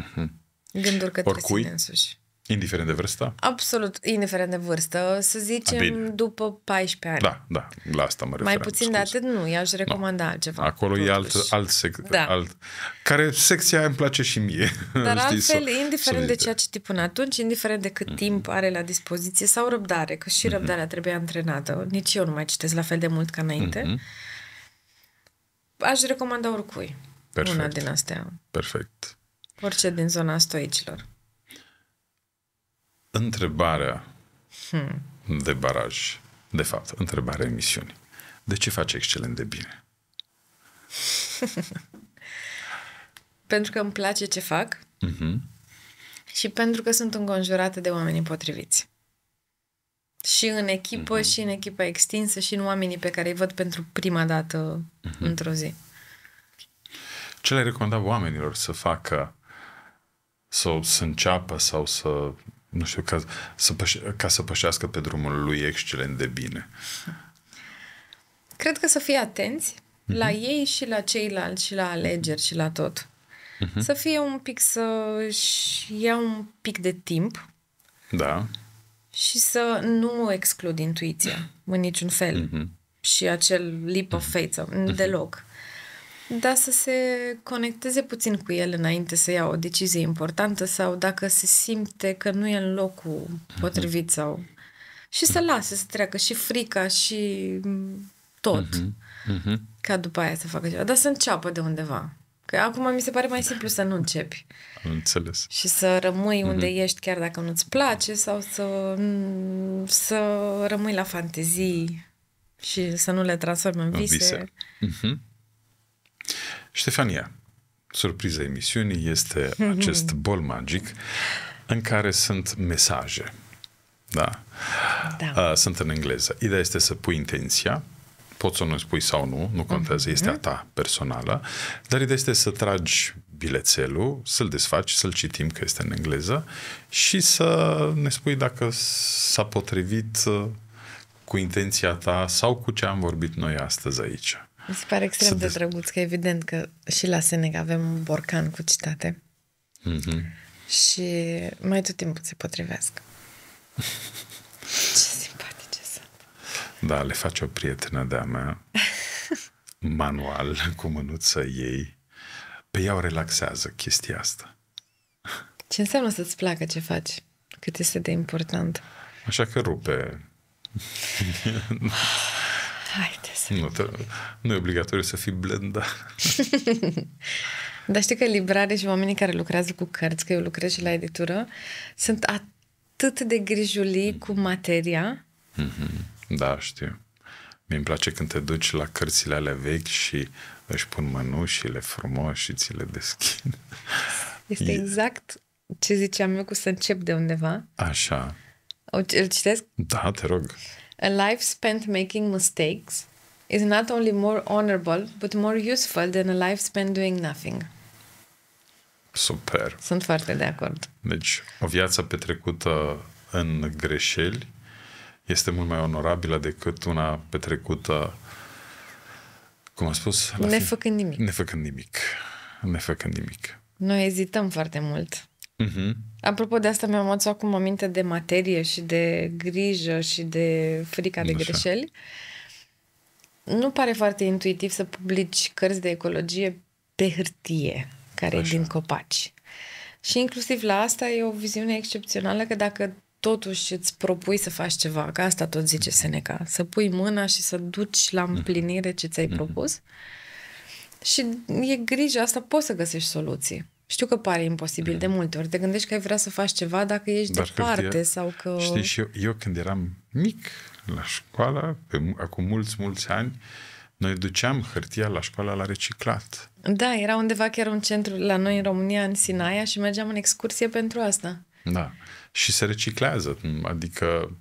Mm-hmm. Gânduri către Oricui? sine însuși. Indiferent de vârstă? Absolut, indiferent de vârstă. Să zicem ah, Bine. după 14 ani. Da, da, la asta mă refer. Mai puțin scuze. de atât nu, i-aș recomanda no. altceva. Acolo totuși. e alt, alt sec- da. alt, care secția îmi place și mie. Dar știi, altfel, s indiferent s de ceea ce știi până atunci, indiferent de cât mm-hmm. timp are la dispoziție sau răbdare, că și mm-hmm. răbdarea trebuie antrenată. Nici eu nu mai citesc la fel de mult ca înainte. Mm-hmm. Aș recomanda oricui. Perfect. Una din astea. Perfect. Orice din zona stoicilor întrebarea hmm. de baraj, de fapt, întrebarea emisiunii. De ce faci excelent de bine? pentru că îmi place ce fac uh-huh. și pentru că sunt înconjurată de oamenii potriviți. Și în echipă, uh-huh. și în echipa extinsă, și în oamenii pe care îi văd pentru prima dată uh-huh. într-o zi. Ce le recomanda oamenilor să facă sau să înceapă sau să nu știu, ca să, păș- ca să pășească pe drumul lui excelent de bine. Cred că să fie atenți mm-hmm. la ei și la ceilalți și la alegeri și la tot. Mm-hmm. Să fie un pic să-și ia un pic de timp. Da. Și să nu exclud intuiția în niciun fel. Mm-hmm. Și acel leap of mhm. faith, mm-hmm. deloc. Da să se conecteze puțin cu el înainte să ia o decizie importantă sau dacă se simte că nu e în locul mhm. potrivit sau... Și să mhm. lase să treacă și frica și tot. Uh-huh. Uh-huh. Ca după aia să facă ceva. Dar să înceapă de undeva. Că acum mi se pare mai simplu să nu începi. Am înțeles. Și să rămâi unde mm-hmm. ești chiar dacă nu-ți place sau să, să rămâi la fantezii și să nu le transformi în vise. În vise. Uh-huh. Ștefania, surpriza emisiunii este acest bol magic în care sunt mesaje. Da? da. Sunt în engleză. Ideea este să pui intenția, poți să nu spui sau nu, nu contează, mhm. este a ta personală, dar ideea este să tragi bilețelul, să-l desfaci, să-l citim că este în engleză și să ne spui dacă s-a potrivit uh, cu intenția ta sau cu ce am vorbit noi astăzi aici. Mi se pare extrem de drăguț că evident că și la Seneca avem un borcan cu citate. Mm-hmm. Și mai tot timpul se potrivească. Ce simpatice sunt. Da, le face o prietenă de-a mea. Manual, cu mânuță ei. Pe ea o relaxează chestia asta. Ce înseamnă să-ți placă ce faci? Cât este de important. Așa că rupe Nu, nu e obligatoriu să fii da. Dar știi că librare și oamenii care lucrează cu cărți, că eu lucrez și la editură, sunt atât de grijulii cu materia. Mhm. Da, știu. mi îmi place când te duci la cărțile ale vechi și își pun mănușile frumos și ți le deschid. Este exact ce ziceam eu cu să încep de undeva. Așa. O, îl citesc? Da, te rog. A life spent making mistakes is not only more honorable, but more useful than a life spent doing nothing. Super. Sunt foarte de acord. Deci, o viață petrecută în greșeli este mult mai onorabilă decât una petrecută, cum am spus, la nefăcând fi... nimic. Nefăcând nimic. Nefăcând nimic. Noi ezităm foarte mult. Uh-huh. Apropo de asta, mi-am adus acum aminte de materie și de grijă și de frica de Așa. greșeli. Uh, nu pare foarte intuitiv să publici cărți de ecologie pe hârtie, care Așa. e din copaci. Și inclusiv la asta e o viziune excepțională că dacă totuși îți propui să faci ceva, că asta tot zice Seneca, să pui mâna și să duci la mhm. împlinire ce ți-ai mhm. propus. Și e grijă asta, poți să găsești soluții. Știu că pare imposibil de multe ori. Te gândești că ai vrea să faci ceva dacă ești Dar departe sau că... Știi, și eu, eu când eram mic, la școală, pe, acum mulți, mulți ani, noi duceam hârtia la școala la reciclat. Da, era undeva chiar un centru la noi în România, în Sinaia, și mergeam în excursie pentru asta. Da. Și se reciclează. Adică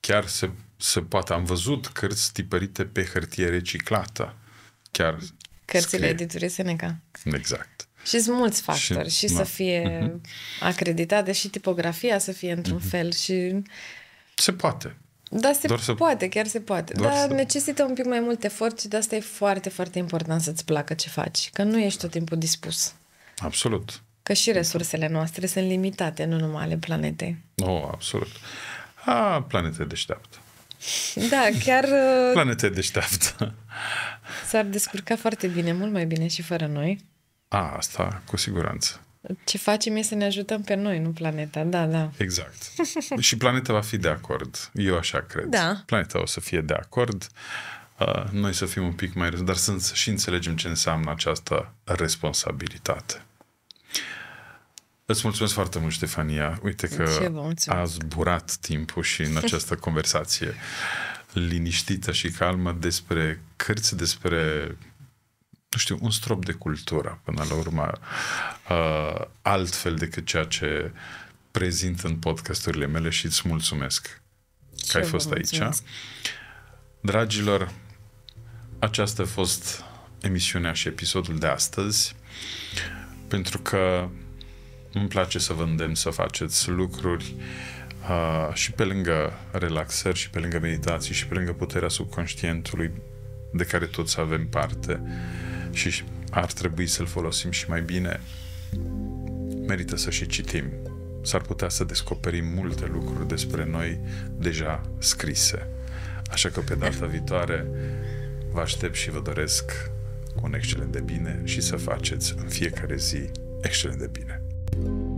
chiar se, se poate. Am văzut cărți tipărite pe hârtie reciclată. Chiar Cărțile editurii Seneca. Exact. Și sunt mulți factori. Și, și da. să fie mhm. acreditate și tipografia să fie într-un mhm. fel. Și... Se poate. Da, se Doar poate, să... chiar se poate. Doar Dar să... necesită un pic mai mult efort și de asta e foarte, foarte important să-ți placă ce faci. Că nu ești tot timpul dispus. Absolut. Că și resursele noastre sunt limitate, nu numai ale planetei. Oh, absolut. A, planete deșteaptă. Da, chiar... Uh, planete deșteaptă. S-ar descurca foarte bine, mult mai bine și fără noi. A, asta, cu siguranță. Ce facem e să ne ajutăm pe noi, nu planeta, da, da. Exact. și planeta va fi de acord, eu așa cred. Da. Planeta o să fie de acord, uh, noi să fim un pic mai... dar să și înțelegem ce înseamnă această responsabilitate. Îți mulțumesc foarte mult, Ștefania. Uite că a zburat timpul și în această conversație liniștită și calmă despre cărți, despre nu știu, un strop de cultură, până la urmă, uh, altfel decât ceea ce prezint în podcasturile mele și îți mulțumesc ce că ai fost aici. Dragilor, aceasta a fost emisiunea și episodul de astăzi, pentru că îmi place să vă îndemn să faceți lucruri uh, și pe lângă relaxări, și pe lângă meditații, și pe lângă puterea subconștientului de care toți avem parte și ar trebui să-l folosim și mai bine, merită să și citim. S-ar putea să descoperim multe lucruri despre noi deja scrise. Așa că pe data viitoare vă aștept și vă doresc un excelent de bine și să faceți în fiecare zi excelent de bine. thank you